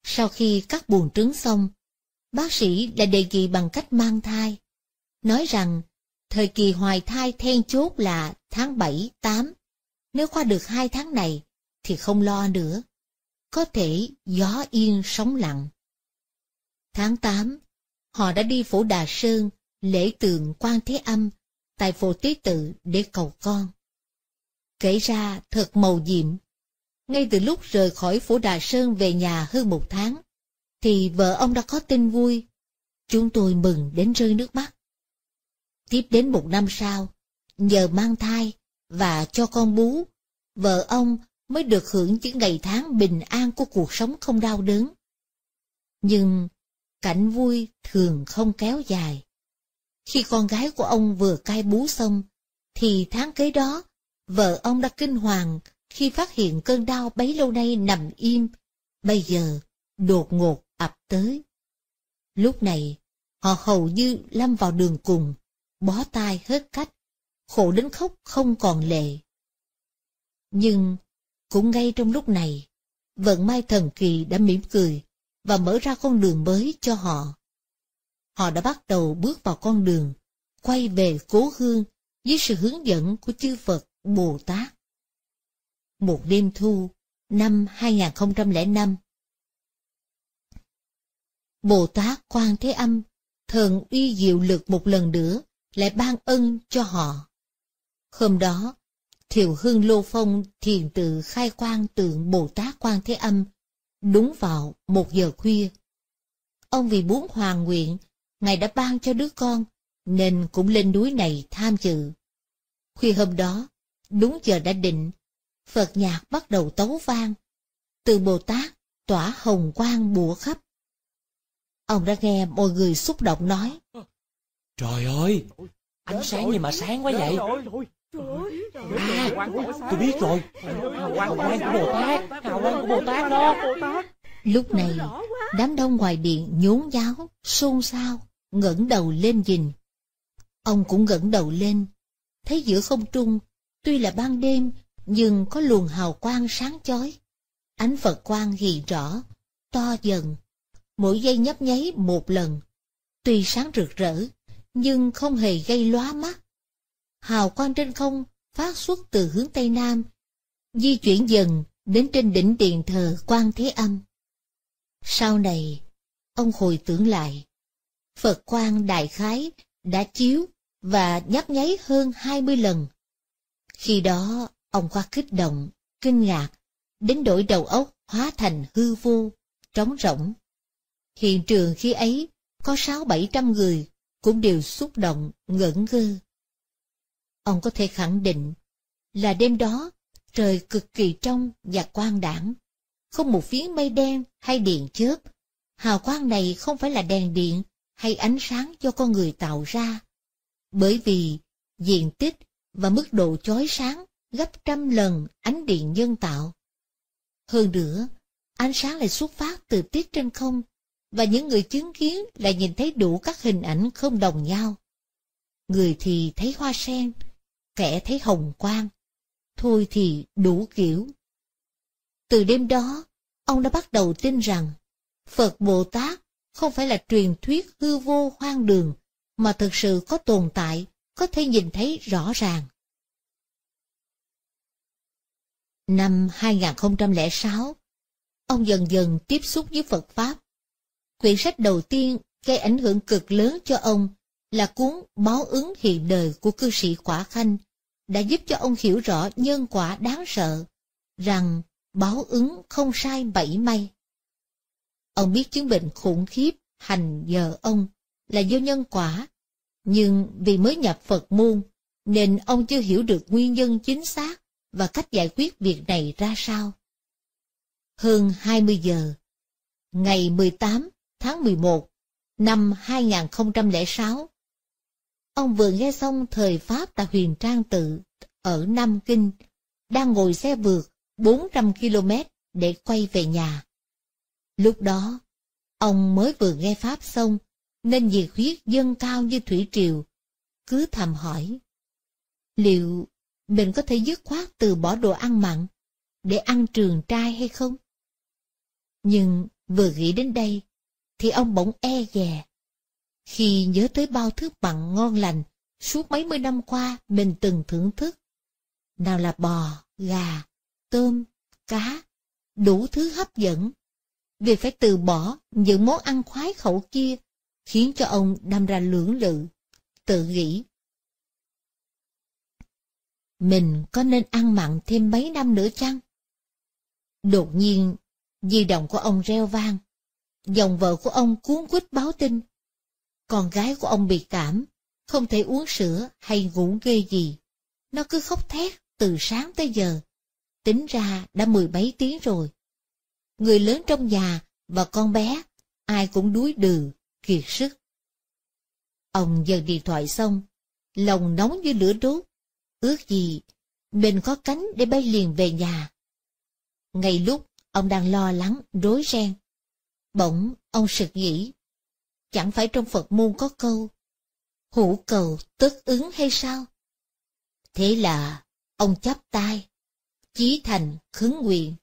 Sau khi cắt buồng trứng xong, bác sĩ đã đề nghị bằng cách mang thai, nói rằng thời kỳ hoài thai then chốt là tháng bảy, tám. nếu qua được hai tháng này thì không lo nữa, có thể gió yên sóng lặng. Tháng tám họ đã đi phổ Đà Sơn, lễ tượng quan Thế Âm, tại phổ Tế Tự để cầu con. Kể ra thật màu nhiệm. Ngay từ lúc rời khỏi phủ Đà Sơn về nhà hơn một tháng, thì vợ ông đã có tin vui. Chúng tôi mừng đến rơi nước mắt. Tiếp đến một năm sau, nhờ mang thai và cho con bú, vợ ông mới được hưởng những ngày tháng bình an của cuộc sống không đau đớn. Nhưng cảnh vui thường không kéo dài. Khi con gái của ông vừa cai bú xong, thì tháng kế đó Vợ ông đã kinh hoàng khi phát hiện cơn đau bấy lâu nay nằm im, bây giờ đột ngột ập tới. Lúc này, họ hầu như lâm vào đường cùng, bó tay hết cách, khổ đến khóc không còn lệ. Nhưng, cũng ngay trong lúc này, vận may thần kỳ đã mỉm cười và mở ra con đường mới cho họ. Họ đã bắt đầu bước vào con đường, quay về cố hương với sự hướng dẫn của chư Phật Bồ Tát Một đêm thu năm 2005 Bồ Tát Quan Thế Âm thần uy diệu lực một lần nữa lại ban ân cho họ. Hôm đó, Thiệu Hương Lô Phong thiền tự khai quang tượng Bồ Tát Quan Thế Âm đúng vào một giờ khuya. Ông vì muốn hoàn nguyện, Ngài đã ban cho đứa con, nên cũng lên núi này tham dự. Khuya hôm đó, Đúng giờ đã định, Phật nhạc bắt đầu tấu vang. Từ Bồ Tát, tỏa hồng quang bùa khắp. Ông đã nghe mọi người xúc động nói. Trời ơi, ánh sáng gì mà sáng quá vậy? À, tôi biết rồi, hào quang của Bồ Tát, hào quang của Bồ Tát đó. Lúc này, đám đông ngoài điện nhốn nháo, xôn xao, ngẩng đầu lên nhìn. Ông cũng ngẩng đầu lên, thấy giữa không trung Tuy là ban đêm, nhưng có luồng hào quang sáng chói. Ánh Phật quang hiện rõ, to dần, mỗi giây nhấp nháy một lần. Tuy sáng rực rỡ, nhưng không hề gây lóa mắt. Hào quang trên không phát xuất từ hướng Tây Nam, di chuyển dần đến trên đỉnh điện thờ quan Thế Âm. Sau này, ông hồi tưởng lại, Phật quang đại khái đã chiếu và nhấp nháy hơn hai mươi lần. Khi đó, ông Khoa kích động, kinh ngạc, đến đổi đầu óc hóa thành hư vô, trống rỗng. Hiện trường khi ấy, có sáu bảy trăm người cũng đều xúc động, ngẩn ngơ. Ông có thể khẳng định là đêm đó trời cực kỳ trong và quang đảng, không một phiến mây đen hay điện chớp. Hào quang này không phải là đèn điện hay ánh sáng do con người tạo ra, bởi vì diện tích và mức độ chói sáng gấp trăm lần ánh điện nhân tạo. Hơn nữa, ánh sáng lại xuất phát từ tiết trên không, và những người chứng kiến lại nhìn thấy đủ các hình ảnh không đồng nhau. Người thì thấy hoa sen, kẻ thấy hồng quang, thôi thì đủ kiểu. Từ đêm đó, ông đã bắt đầu tin rằng Phật Bồ Tát không phải là truyền thuyết hư vô hoang đường mà thực sự có tồn tại có thể nhìn thấy rõ ràng. Năm 2006, ông dần dần tiếp xúc với Phật Pháp. Quyển sách đầu tiên gây ảnh hưởng cực lớn cho ông là cuốn Báo ứng hiện đời của cư sĩ Quả Khanh đã giúp cho ông hiểu rõ nhân quả đáng sợ, rằng báo ứng không sai bảy may. Ông biết chứng bệnh khủng khiếp hành giờ ông là do nhân quả nhưng vì mới nhập Phật môn, nên ông chưa hiểu được nguyên nhân chính xác và cách giải quyết việc này ra sao. Hơn 20 giờ, ngày 18 tháng 11 năm 2006, ông vừa nghe xong thời Pháp tại huyền Trang Tự ở Nam Kinh, đang ngồi xe vượt 400 km để quay về nhà. Lúc đó, ông mới vừa nghe Pháp xong nên nhiệt huyết dâng cao như thủy triều. Cứ thầm hỏi, liệu mình có thể dứt khoát từ bỏ đồ ăn mặn để ăn trường trai hay không? Nhưng vừa nghĩ đến đây, thì ông bỗng e dè. Khi nhớ tới bao thứ mặn ngon lành, suốt mấy mươi năm qua mình từng thưởng thức. Nào là bò, gà, tôm, cá, đủ thứ hấp dẫn. Vì phải từ bỏ những món ăn khoái khẩu kia khiến cho ông đâm ra lưỡng lự, tự nghĩ. Mình có nên ăn mặn thêm mấy năm nữa chăng? Đột nhiên, di động của ông reo vang. Dòng vợ của ông cuốn quýt báo tin. Con gái của ông bị cảm, không thể uống sữa hay ngủ ghê gì. Nó cứ khóc thét từ sáng tới giờ. Tính ra đã mười mấy tiếng rồi. Người lớn trong nhà và con bé, ai cũng đuối đừ kiệt sức. Ông giật điện thoại xong, lòng nóng như lửa đốt, ước gì mình có cánh để bay liền về nhà. Ngay lúc ông đang lo lắng, rối ren, bỗng ông sực nghĩ, chẳng phải trong Phật môn có câu, hữu cầu tất ứng hay sao? Thế là ông chắp tay, chí thành khấn nguyện.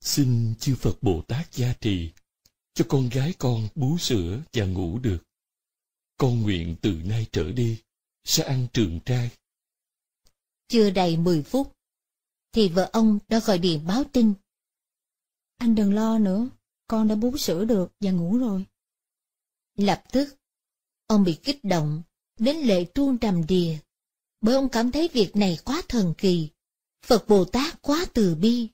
Xin chư Phật Bồ Tát gia trì, cho con gái con bú sữa và ngủ được. Con nguyện từ nay trở đi, sẽ ăn trường trai. Chưa đầy 10 phút, thì vợ ông đã gọi điện báo tin. Anh đừng lo nữa, con đã bú sữa được và ngủ rồi. Lập tức, ông bị kích động, đến lệ tuôn đầm đìa, bởi ông cảm thấy việc này quá thần kỳ, Phật Bồ Tát quá từ bi.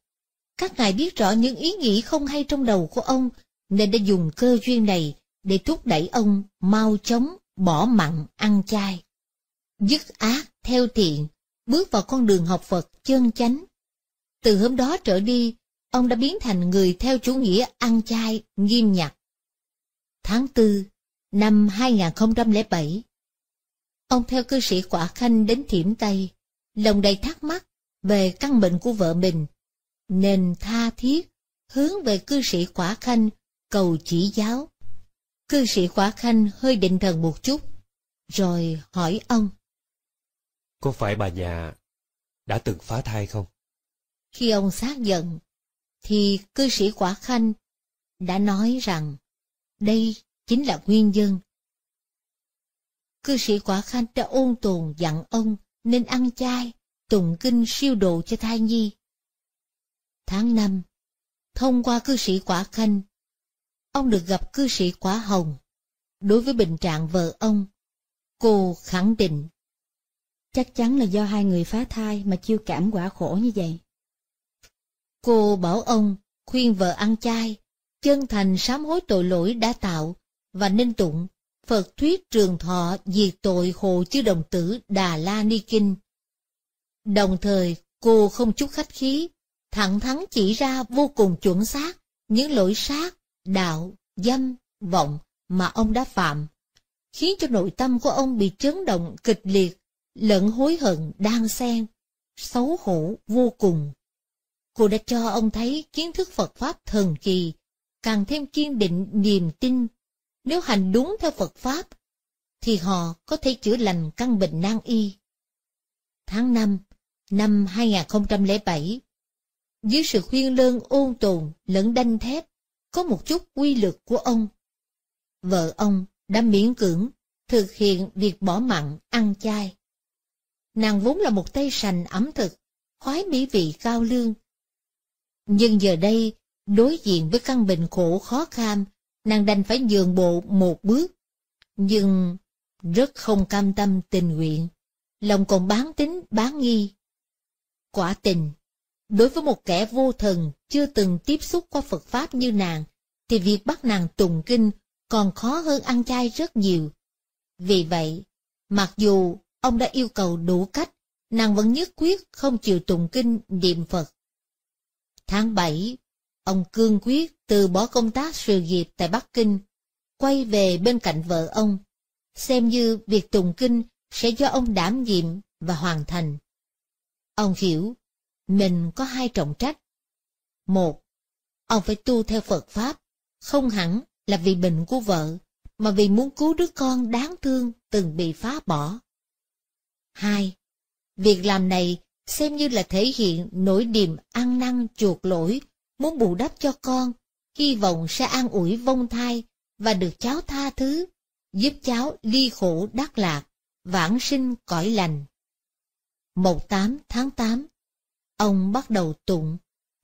Các ngài biết rõ những ý nghĩ không hay trong đầu của ông nên đã dùng cơ duyên này để thúc đẩy ông mau chóng bỏ mặn ăn chay. Dứt ác theo thiện, bước vào con đường học Phật chân chánh. Từ hôm đó trở đi, ông đã biến thành người theo chủ nghĩa ăn chay nghiêm nhặt. Tháng tư năm 2007 Ông theo cư sĩ Quả Khanh đến Thiểm Tây, lòng đầy thắc mắc về căn bệnh của vợ mình, nên tha thiết hướng về cư sĩ Quả Khanh cầu chỉ giáo. Cư sĩ Khỏa Khanh hơi định thần một chút, rồi hỏi ông. Có phải bà nhà đã từng phá thai không? Khi ông xác nhận, thì cư sĩ Quả Khanh đã nói rằng đây chính là nguyên nhân. Cư sĩ Quả Khanh đã ôn tồn dặn ông nên ăn chay, tụng kinh siêu độ cho thai nhi. Tháng năm, thông qua cư sĩ Quả Khanh, ông được gặp cư sĩ Quả Hồng. Đối với bệnh trạng vợ ông, cô khẳng định. Chắc chắn là do hai người phá thai mà chiêu cảm quả khổ như vậy. Cô bảo ông khuyên vợ ăn chay, chân thành sám hối tội lỗi đã tạo, và nên tụng Phật thuyết trường thọ diệt tội hồ chư đồng tử Đà La Ni Kinh. Đồng thời, cô không chút khách khí, thẳng thắn chỉ ra vô cùng chuẩn xác những lỗi sát đạo, dâm, vọng mà ông đã phạm, khiến cho nội tâm của ông bị chấn động kịch liệt, lẫn hối hận đan xen, xấu hổ vô cùng. Cô đã cho ông thấy kiến thức Phật Pháp thần kỳ, càng thêm kiên định niềm tin. Nếu hành đúng theo Phật Pháp, thì họ có thể chữa lành căn bệnh nan y. Tháng 5, năm 2007, dưới sự khuyên lương ôn tồn lẫn đanh thép có một chút quy lực của ông. Vợ ông đã miễn cưỡng thực hiện việc bỏ mặn ăn chay. Nàng vốn là một tay sành ẩm thực, khoái mỹ vị cao lương. Nhưng giờ đây, đối diện với căn bệnh khổ khó kham, nàng đành phải nhường bộ một bước. Nhưng rất không cam tâm tình nguyện, lòng còn bán tính bán nghi. Quả tình, Đối với một kẻ vô thần, chưa từng tiếp xúc qua Phật Pháp như nàng, thì việc bắt nàng tùng kinh còn khó hơn ăn chay rất nhiều. Vì vậy, mặc dù ông đã yêu cầu đủ cách, nàng vẫn nhất quyết không chịu tùng kinh niệm Phật. Tháng 7, ông cương quyết từ bỏ công tác sự nghiệp tại Bắc Kinh, quay về bên cạnh vợ ông, xem như việc tùng kinh sẽ do ông đảm nhiệm và hoàn thành. Ông hiểu, mình có hai trọng trách. Một, ông phải tu theo Phật Pháp, không hẳn là vì bệnh của vợ, mà vì muốn cứu đứa con đáng thương từng bị phá bỏ. Hai, việc làm này xem như là thể hiện nỗi điềm ăn năn chuộc lỗi, muốn bù đắp cho con, hy vọng sẽ an ủi vong thai và được cháu tha thứ, giúp cháu ly khổ đắc lạc, vãng sinh cõi lành. 18 tháng 8 Ông bắt đầu tụng,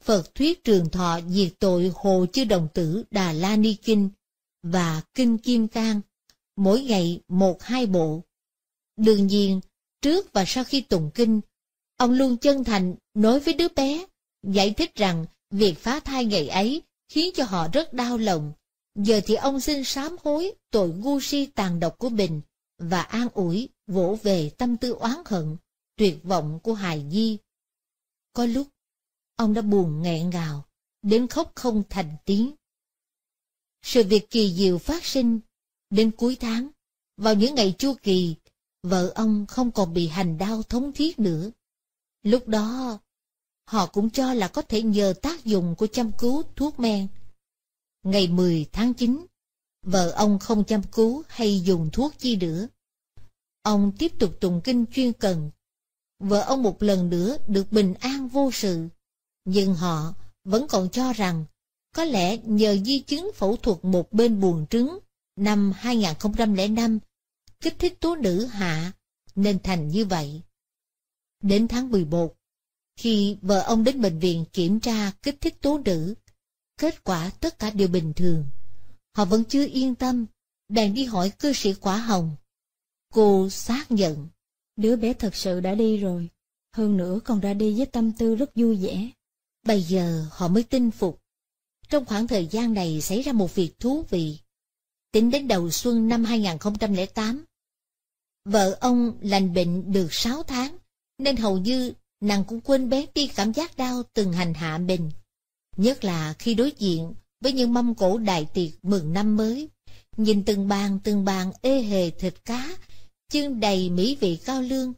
Phật thuyết trường thọ diệt tội hồ chư đồng tử Đà La Ni Kinh và Kinh Kim Cang, mỗi ngày một hai bộ. Đương nhiên, trước và sau khi tụng kinh, ông luôn chân thành nói với đứa bé, giải thích rằng việc phá thai ngày ấy khiến cho họ rất đau lòng. Giờ thì ông xin sám hối tội ngu si tàn độc của mình và an ủi vỗ về tâm tư oán hận, tuyệt vọng của hài nhi. Có lúc, ông đã buồn nghẹn ngào, đến khóc không thành tiếng. Sự việc kỳ diệu phát sinh, đến cuối tháng, vào những ngày chu kỳ, vợ ông không còn bị hành đau thống thiết nữa. Lúc đó, họ cũng cho là có thể nhờ tác dụng của chăm cứu thuốc men. Ngày 10 tháng 9, vợ ông không chăm cứu hay dùng thuốc chi nữa. Ông tiếp tục tụng kinh chuyên cần vợ ông một lần nữa được bình an vô sự. Nhưng họ vẫn còn cho rằng có lẽ nhờ di chứng phẫu thuật một bên buồng trứng năm 2005 kích thích tố nữ hạ nên thành như vậy. Đến tháng 11, khi vợ ông đến bệnh viện kiểm tra kích thích tố nữ, kết quả tất cả đều bình thường. Họ vẫn chưa yên tâm, bèn đi hỏi cư sĩ Quả Hồng. Cô xác nhận Đứa bé thật sự đã đi rồi, hơn nữa còn ra đi với tâm tư rất vui vẻ. Bây giờ họ mới tin phục. Trong khoảng thời gian này xảy ra một việc thú vị. Tính đến đầu xuân năm 2008, vợ ông lành bệnh được 6 tháng, nên hầu như nàng cũng quên bén đi cảm giác đau từng hành hạ mình. Nhất là khi đối diện với những mâm cổ đại tiệc mừng năm mới, nhìn từng bàn từng bàn ê hề thịt cá, chương đầy mỹ vị cao lương,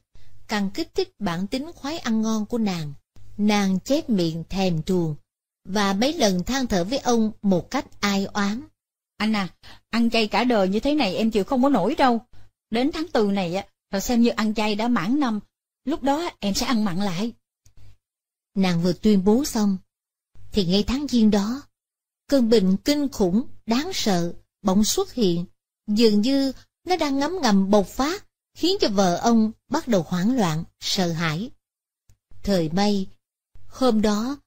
càng kích thích bản tính khoái ăn ngon của nàng. Nàng chép miệng thèm thuồng, và mấy lần than thở với ông một cách ai oán. Anh à, ăn chay cả đời như thế này em chịu không có nổi đâu. Đến tháng tư này á, rồi xem như ăn chay đã mãn năm, lúc đó em sẽ ăn mặn lại. Nàng vừa tuyên bố xong, thì ngay tháng giêng đó, cơn bệnh kinh khủng, đáng sợ, bỗng xuất hiện, dường như nó đang ngấm ngầm bộc phát, khiến cho vợ ông bắt đầu hoảng loạn, sợ hãi. Thời may, hôm đó,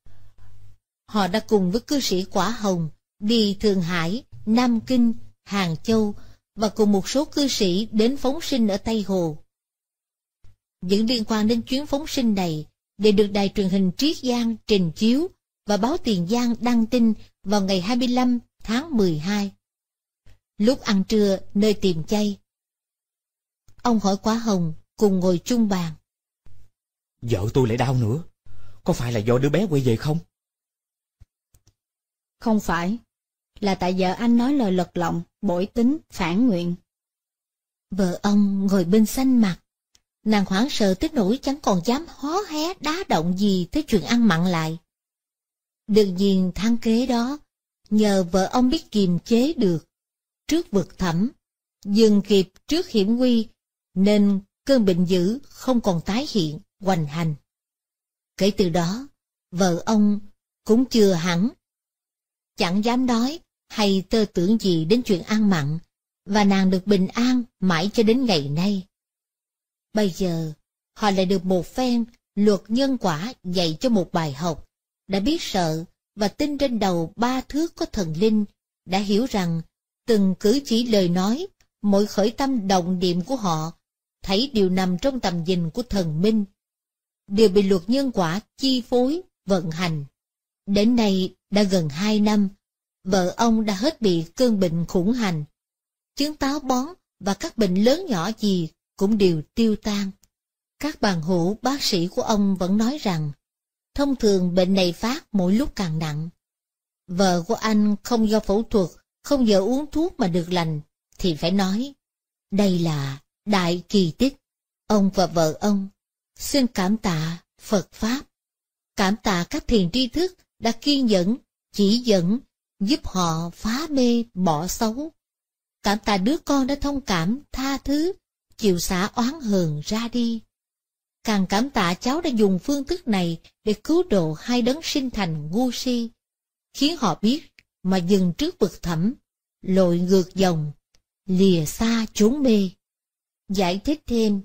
họ đã cùng với cư sĩ Quả Hồng đi Thượng Hải, Nam Kinh, Hàng Châu và cùng một số cư sĩ đến phóng sinh ở Tây Hồ. Những liên quan đến chuyến phóng sinh này đều được đài truyền hình Triết Giang trình chiếu và báo Tiền Giang đăng tin vào ngày 25 tháng 12 lúc ăn trưa nơi tìm chay. Ông hỏi quả hồng cùng ngồi chung bàn. Vợ tôi lại đau nữa, có phải là do đứa bé quay về không? Không phải, là tại vợ anh nói lời lật lọng, bội tính, phản nguyện. Vợ ông ngồi bên xanh mặt, nàng hoảng sợ tới nỗi chẳng còn dám hó hé đá động gì tới chuyện ăn mặn lại. Đương nhiên thang kế đó, nhờ vợ ông biết kiềm chế được, trước vực thẳm, dừng kịp trước hiểm nguy, nên cơn bệnh dữ không còn tái hiện, hoành hành. Kể từ đó, vợ ông cũng chưa hẳn. Chẳng dám nói hay tơ tưởng gì đến chuyện an mặn, và nàng được bình an mãi cho đến ngày nay. Bây giờ, họ lại được một phen luật nhân quả dạy cho một bài học, đã biết sợ và tin trên đầu ba thước có thần linh, đã hiểu rằng từng cử chỉ lời nói, mỗi khởi tâm động niệm của họ, thấy điều nằm trong tầm nhìn của thần minh, đều bị luật nhân quả chi phối, vận hành. Đến nay đã gần hai năm, vợ ông đã hết bị cơn bệnh khủng hành. Chứng táo bón và các bệnh lớn nhỏ gì cũng đều tiêu tan. Các bàn hữu bác sĩ của ông vẫn nói rằng, thông thường bệnh này phát mỗi lúc càng nặng. Vợ của anh không do phẫu thuật không giờ uống thuốc mà được lành, thì phải nói, đây là đại kỳ tích. Ông và vợ ông xin cảm tạ Phật Pháp, cảm tạ các thiền tri thức đã kiên nhẫn, chỉ dẫn, giúp họ phá mê bỏ xấu. Cảm tạ đứa con đã thông cảm, tha thứ, chịu xả oán hờn ra đi. Càng cảm tạ cháu đã dùng phương thức này để cứu độ hai đấng sinh thành ngu si, khiến họ biết mà dừng trước vực thẳm, lội ngược dòng, lìa xa chốn mê. Giải thích thêm,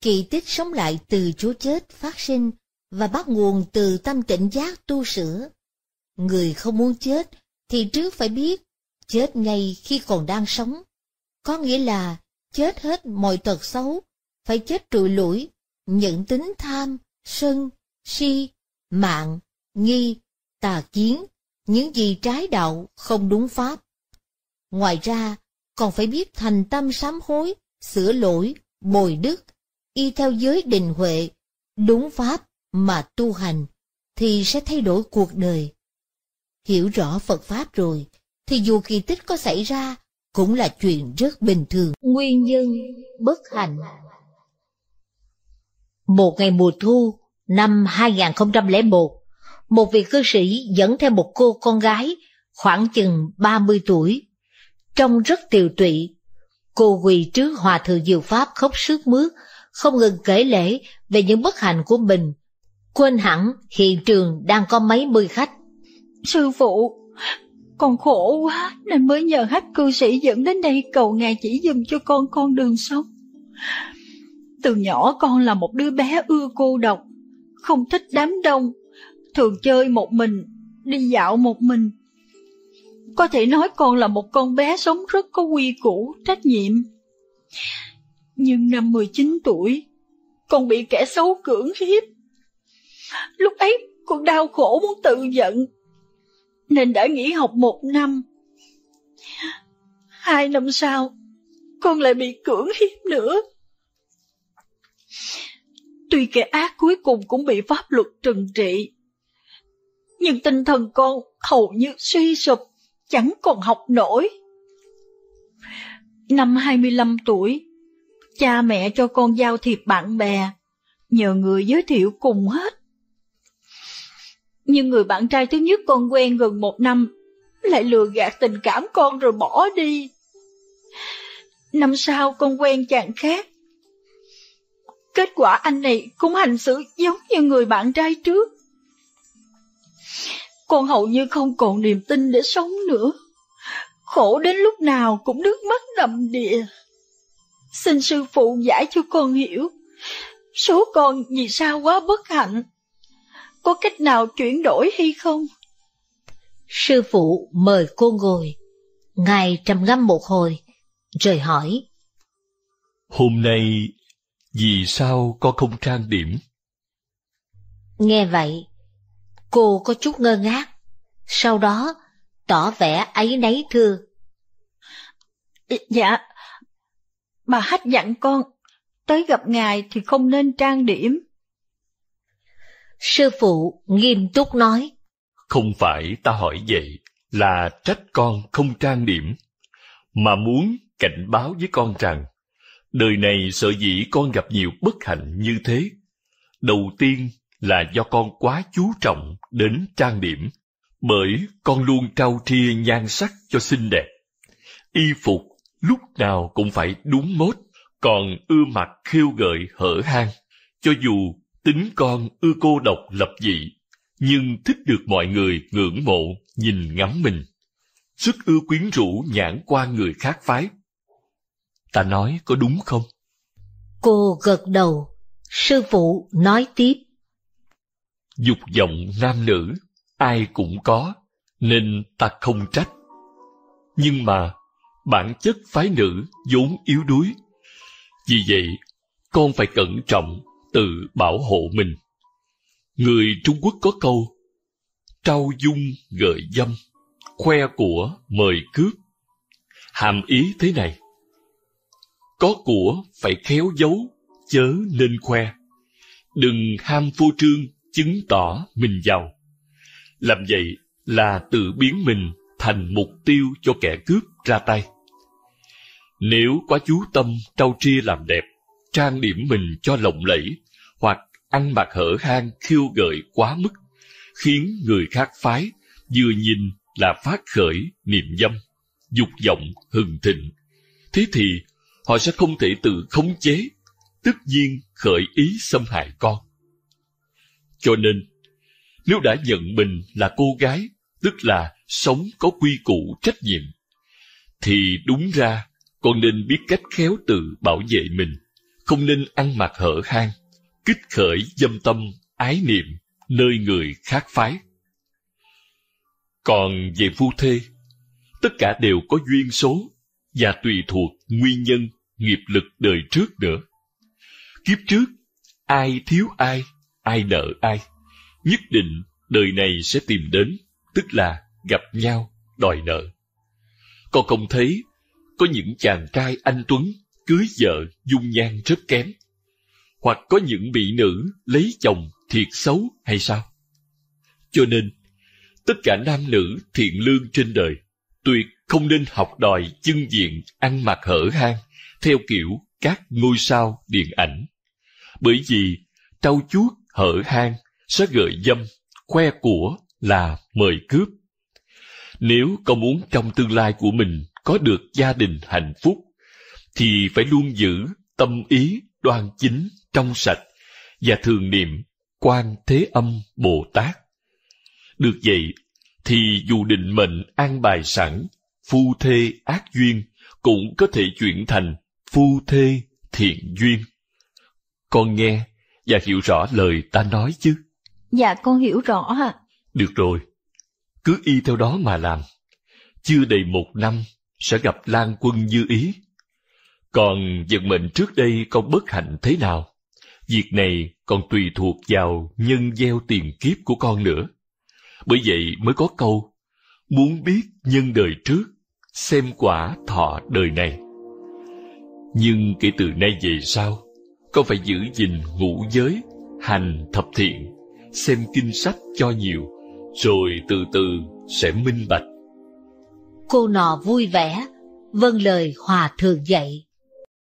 kỳ tích sống lại từ chúa chết phát sinh và bắt nguồn từ tâm tỉnh giác tu sửa. Người không muốn chết thì trước phải biết chết ngay khi còn đang sống. Có nghĩa là chết hết mọi tật xấu, phải chết trụi lũi, những tính tham, sân, si, mạng, nghi, tà kiến, những gì trái đạo không đúng pháp. Ngoài ra, còn phải biết thành tâm sám hối, sửa lỗi, bồi đức, y theo giới định huệ, đúng pháp mà tu hành, thì sẽ thay đổi cuộc đời. Hiểu rõ Phật Pháp rồi, thì dù kỳ tích có xảy ra, cũng là chuyện rất bình thường. Nguyên nhân bất hạnh Một ngày mùa thu năm 2001, một vị cư sĩ dẫn theo một cô con gái khoảng chừng 30 tuổi, trông rất tiều tụy. Cô quỳ trước hòa thượng Diệu Pháp khóc sướt mướt, không ngừng kể lễ về những bất hạnh của mình, quên hẳn hiện trường đang có mấy mươi khách. Sư phụ, con khổ quá nên mới nhờ hách cư sĩ dẫn đến đây cầu ngài chỉ dùm cho con con đường sống. Từ nhỏ con là một đứa bé ưa cô độc, không thích đám đông, thường chơi một mình, đi dạo một mình. Có thể nói con là một con bé sống rất có quy củ, trách nhiệm. Nhưng năm 19 tuổi, con bị kẻ xấu cưỡng hiếp. Lúc ấy con đau khổ muốn tự giận, nên đã nghỉ học một năm. Hai năm sau, con lại bị cưỡng hiếp nữa. Tuy kẻ ác cuối cùng cũng bị pháp luật trừng trị, nhưng tinh thần con hầu như suy sụp, chẳng còn học nổi. Năm 25 tuổi, cha mẹ cho con giao thiệp bạn bè, nhờ người giới thiệu cùng hết. Nhưng người bạn trai thứ nhất con quen gần một năm, lại lừa gạt tình cảm con rồi bỏ đi. Năm sau con quen chàng khác. Kết quả anh này cũng hành xử giống như người bạn trai trước. Con hầu như không còn niềm tin để sống nữa. Khổ đến lúc nào cũng nước mắt đầm địa. Xin sư phụ giải cho con hiểu. Số con vì sao quá bất hạnh? Có cách nào chuyển đổi hay không? Sư phụ mời cô ngồi. Ngài trầm ngâm một hồi, rồi hỏi. Hôm nay, vì sao con không trang điểm? Nghe vậy, Cô có chút ngơ ngác, sau đó tỏ vẻ ấy nấy thưa. Dạ, bà hát dặn con, tới gặp ngài thì không nên trang điểm. Sư phụ nghiêm túc nói. Không phải ta hỏi vậy là trách con không trang điểm, mà muốn cảnh báo với con rằng, đời này sợ dĩ con gặp nhiều bất hạnh như thế. Đầu tiên là do con quá chú trọng đến trang điểm, bởi con luôn trao tria nhan sắc cho xinh đẹp. Y phục lúc nào cũng phải đúng mốt, còn ưa mặt khiêu gợi hở hang. Cho dù tính con ưa cô độc lập dị, nhưng thích được mọi người ngưỡng mộ, nhìn ngắm mình. Sức ưa quyến rũ nhãn qua người khác phái. Ta nói có đúng không? Cô gật đầu, sư phụ nói tiếp dục vọng nam nữ ai cũng có nên ta không trách nhưng mà bản chất phái nữ vốn yếu đuối vì vậy con phải cẩn trọng tự bảo hộ mình người trung quốc có câu trao dung gợi dâm khoe của mời cướp hàm ý thế này có của phải khéo giấu chớ nên khoe đừng ham phô trương chứng tỏ mình giàu. Làm vậy là tự biến mình thành mục tiêu cho kẻ cướp ra tay. Nếu quá chú tâm trau tria làm đẹp, trang điểm mình cho lộng lẫy, hoặc ăn mặc hở hang khiêu gợi quá mức, khiến người khác phái vừa nhìn là phát khởi niềm dâm, dục vọng hừng thịnh. Thế thì họ sẽ không thể tự khống chế, tất nhiên khởi ý xâm hại con. Cho nên, nếu đã nhận mình là cô gái, tức là sống có quy củ trách nhiệm, thì đúng ra con nên biết cách khéo tự bảo vệ mình, không nên ăn mặc hở hang, kích khởi dâm tâm, ái niệm, nơi người khác phái. Còn về phu thê, tất cả đều có duyên số và tùy thuộc nguyên nhân nghiệp lực đời trước nữa. Kiếp trước, ai thiếu ai ai nợ ai nhất định đời này sẽ tìm đến tức là gặp nhau đòi nợ con không thấy có những chàng trai anh tuấn cưới vợ dung nhan rất kém hoặc có những mỹ nữ lấy chồng thiệt xấu hay sao cho nên tất cả nam nữ thiện lương trên đời tuyệt không nên học đòi chân diện ăn mặc hở hang theo kiểu các ngôi sao điện ảnh bởi vì trau chuốt hở hang sẽ gợi dâm, khoe của là mời cướp. Nếu con muốn trong tương lai của mình có được gia đình hạnh phúc, thì phải luôn giữ tâm ý đoan chính, trong sạch và thường niệm quan thế âm Bồ Tát. Được vậy, thì dù định mệnh an bài sẵn, phu thê ác duyên cũng có thể chuyển thành phu thê thiện duyên. Con nghe và hiểu rõ lời ta nói chứ. Dạ con hiểu rõ ạ. Được rồi, cứ y theo đó mà làm. Chưa đầy một năm sẽ gặp Lan quân như ý. Còn vận mệnh trước đây con bất hạnh thế nào? Việc này còn tùy thuộc vào nhân gieo tiền kiếp của con nữa. Bởi vậy mới có câu, muốn biết nhân đời trước, xem quả thọ đời này. Nhưng kể từ nay về sau, con phải giữ gìn ngũ giới hành thập thiện xem kinh sách cho nhiều rồi từ từ sẽ minh bạch cô nọ vui vẻ vâng lời hòa thượng dạy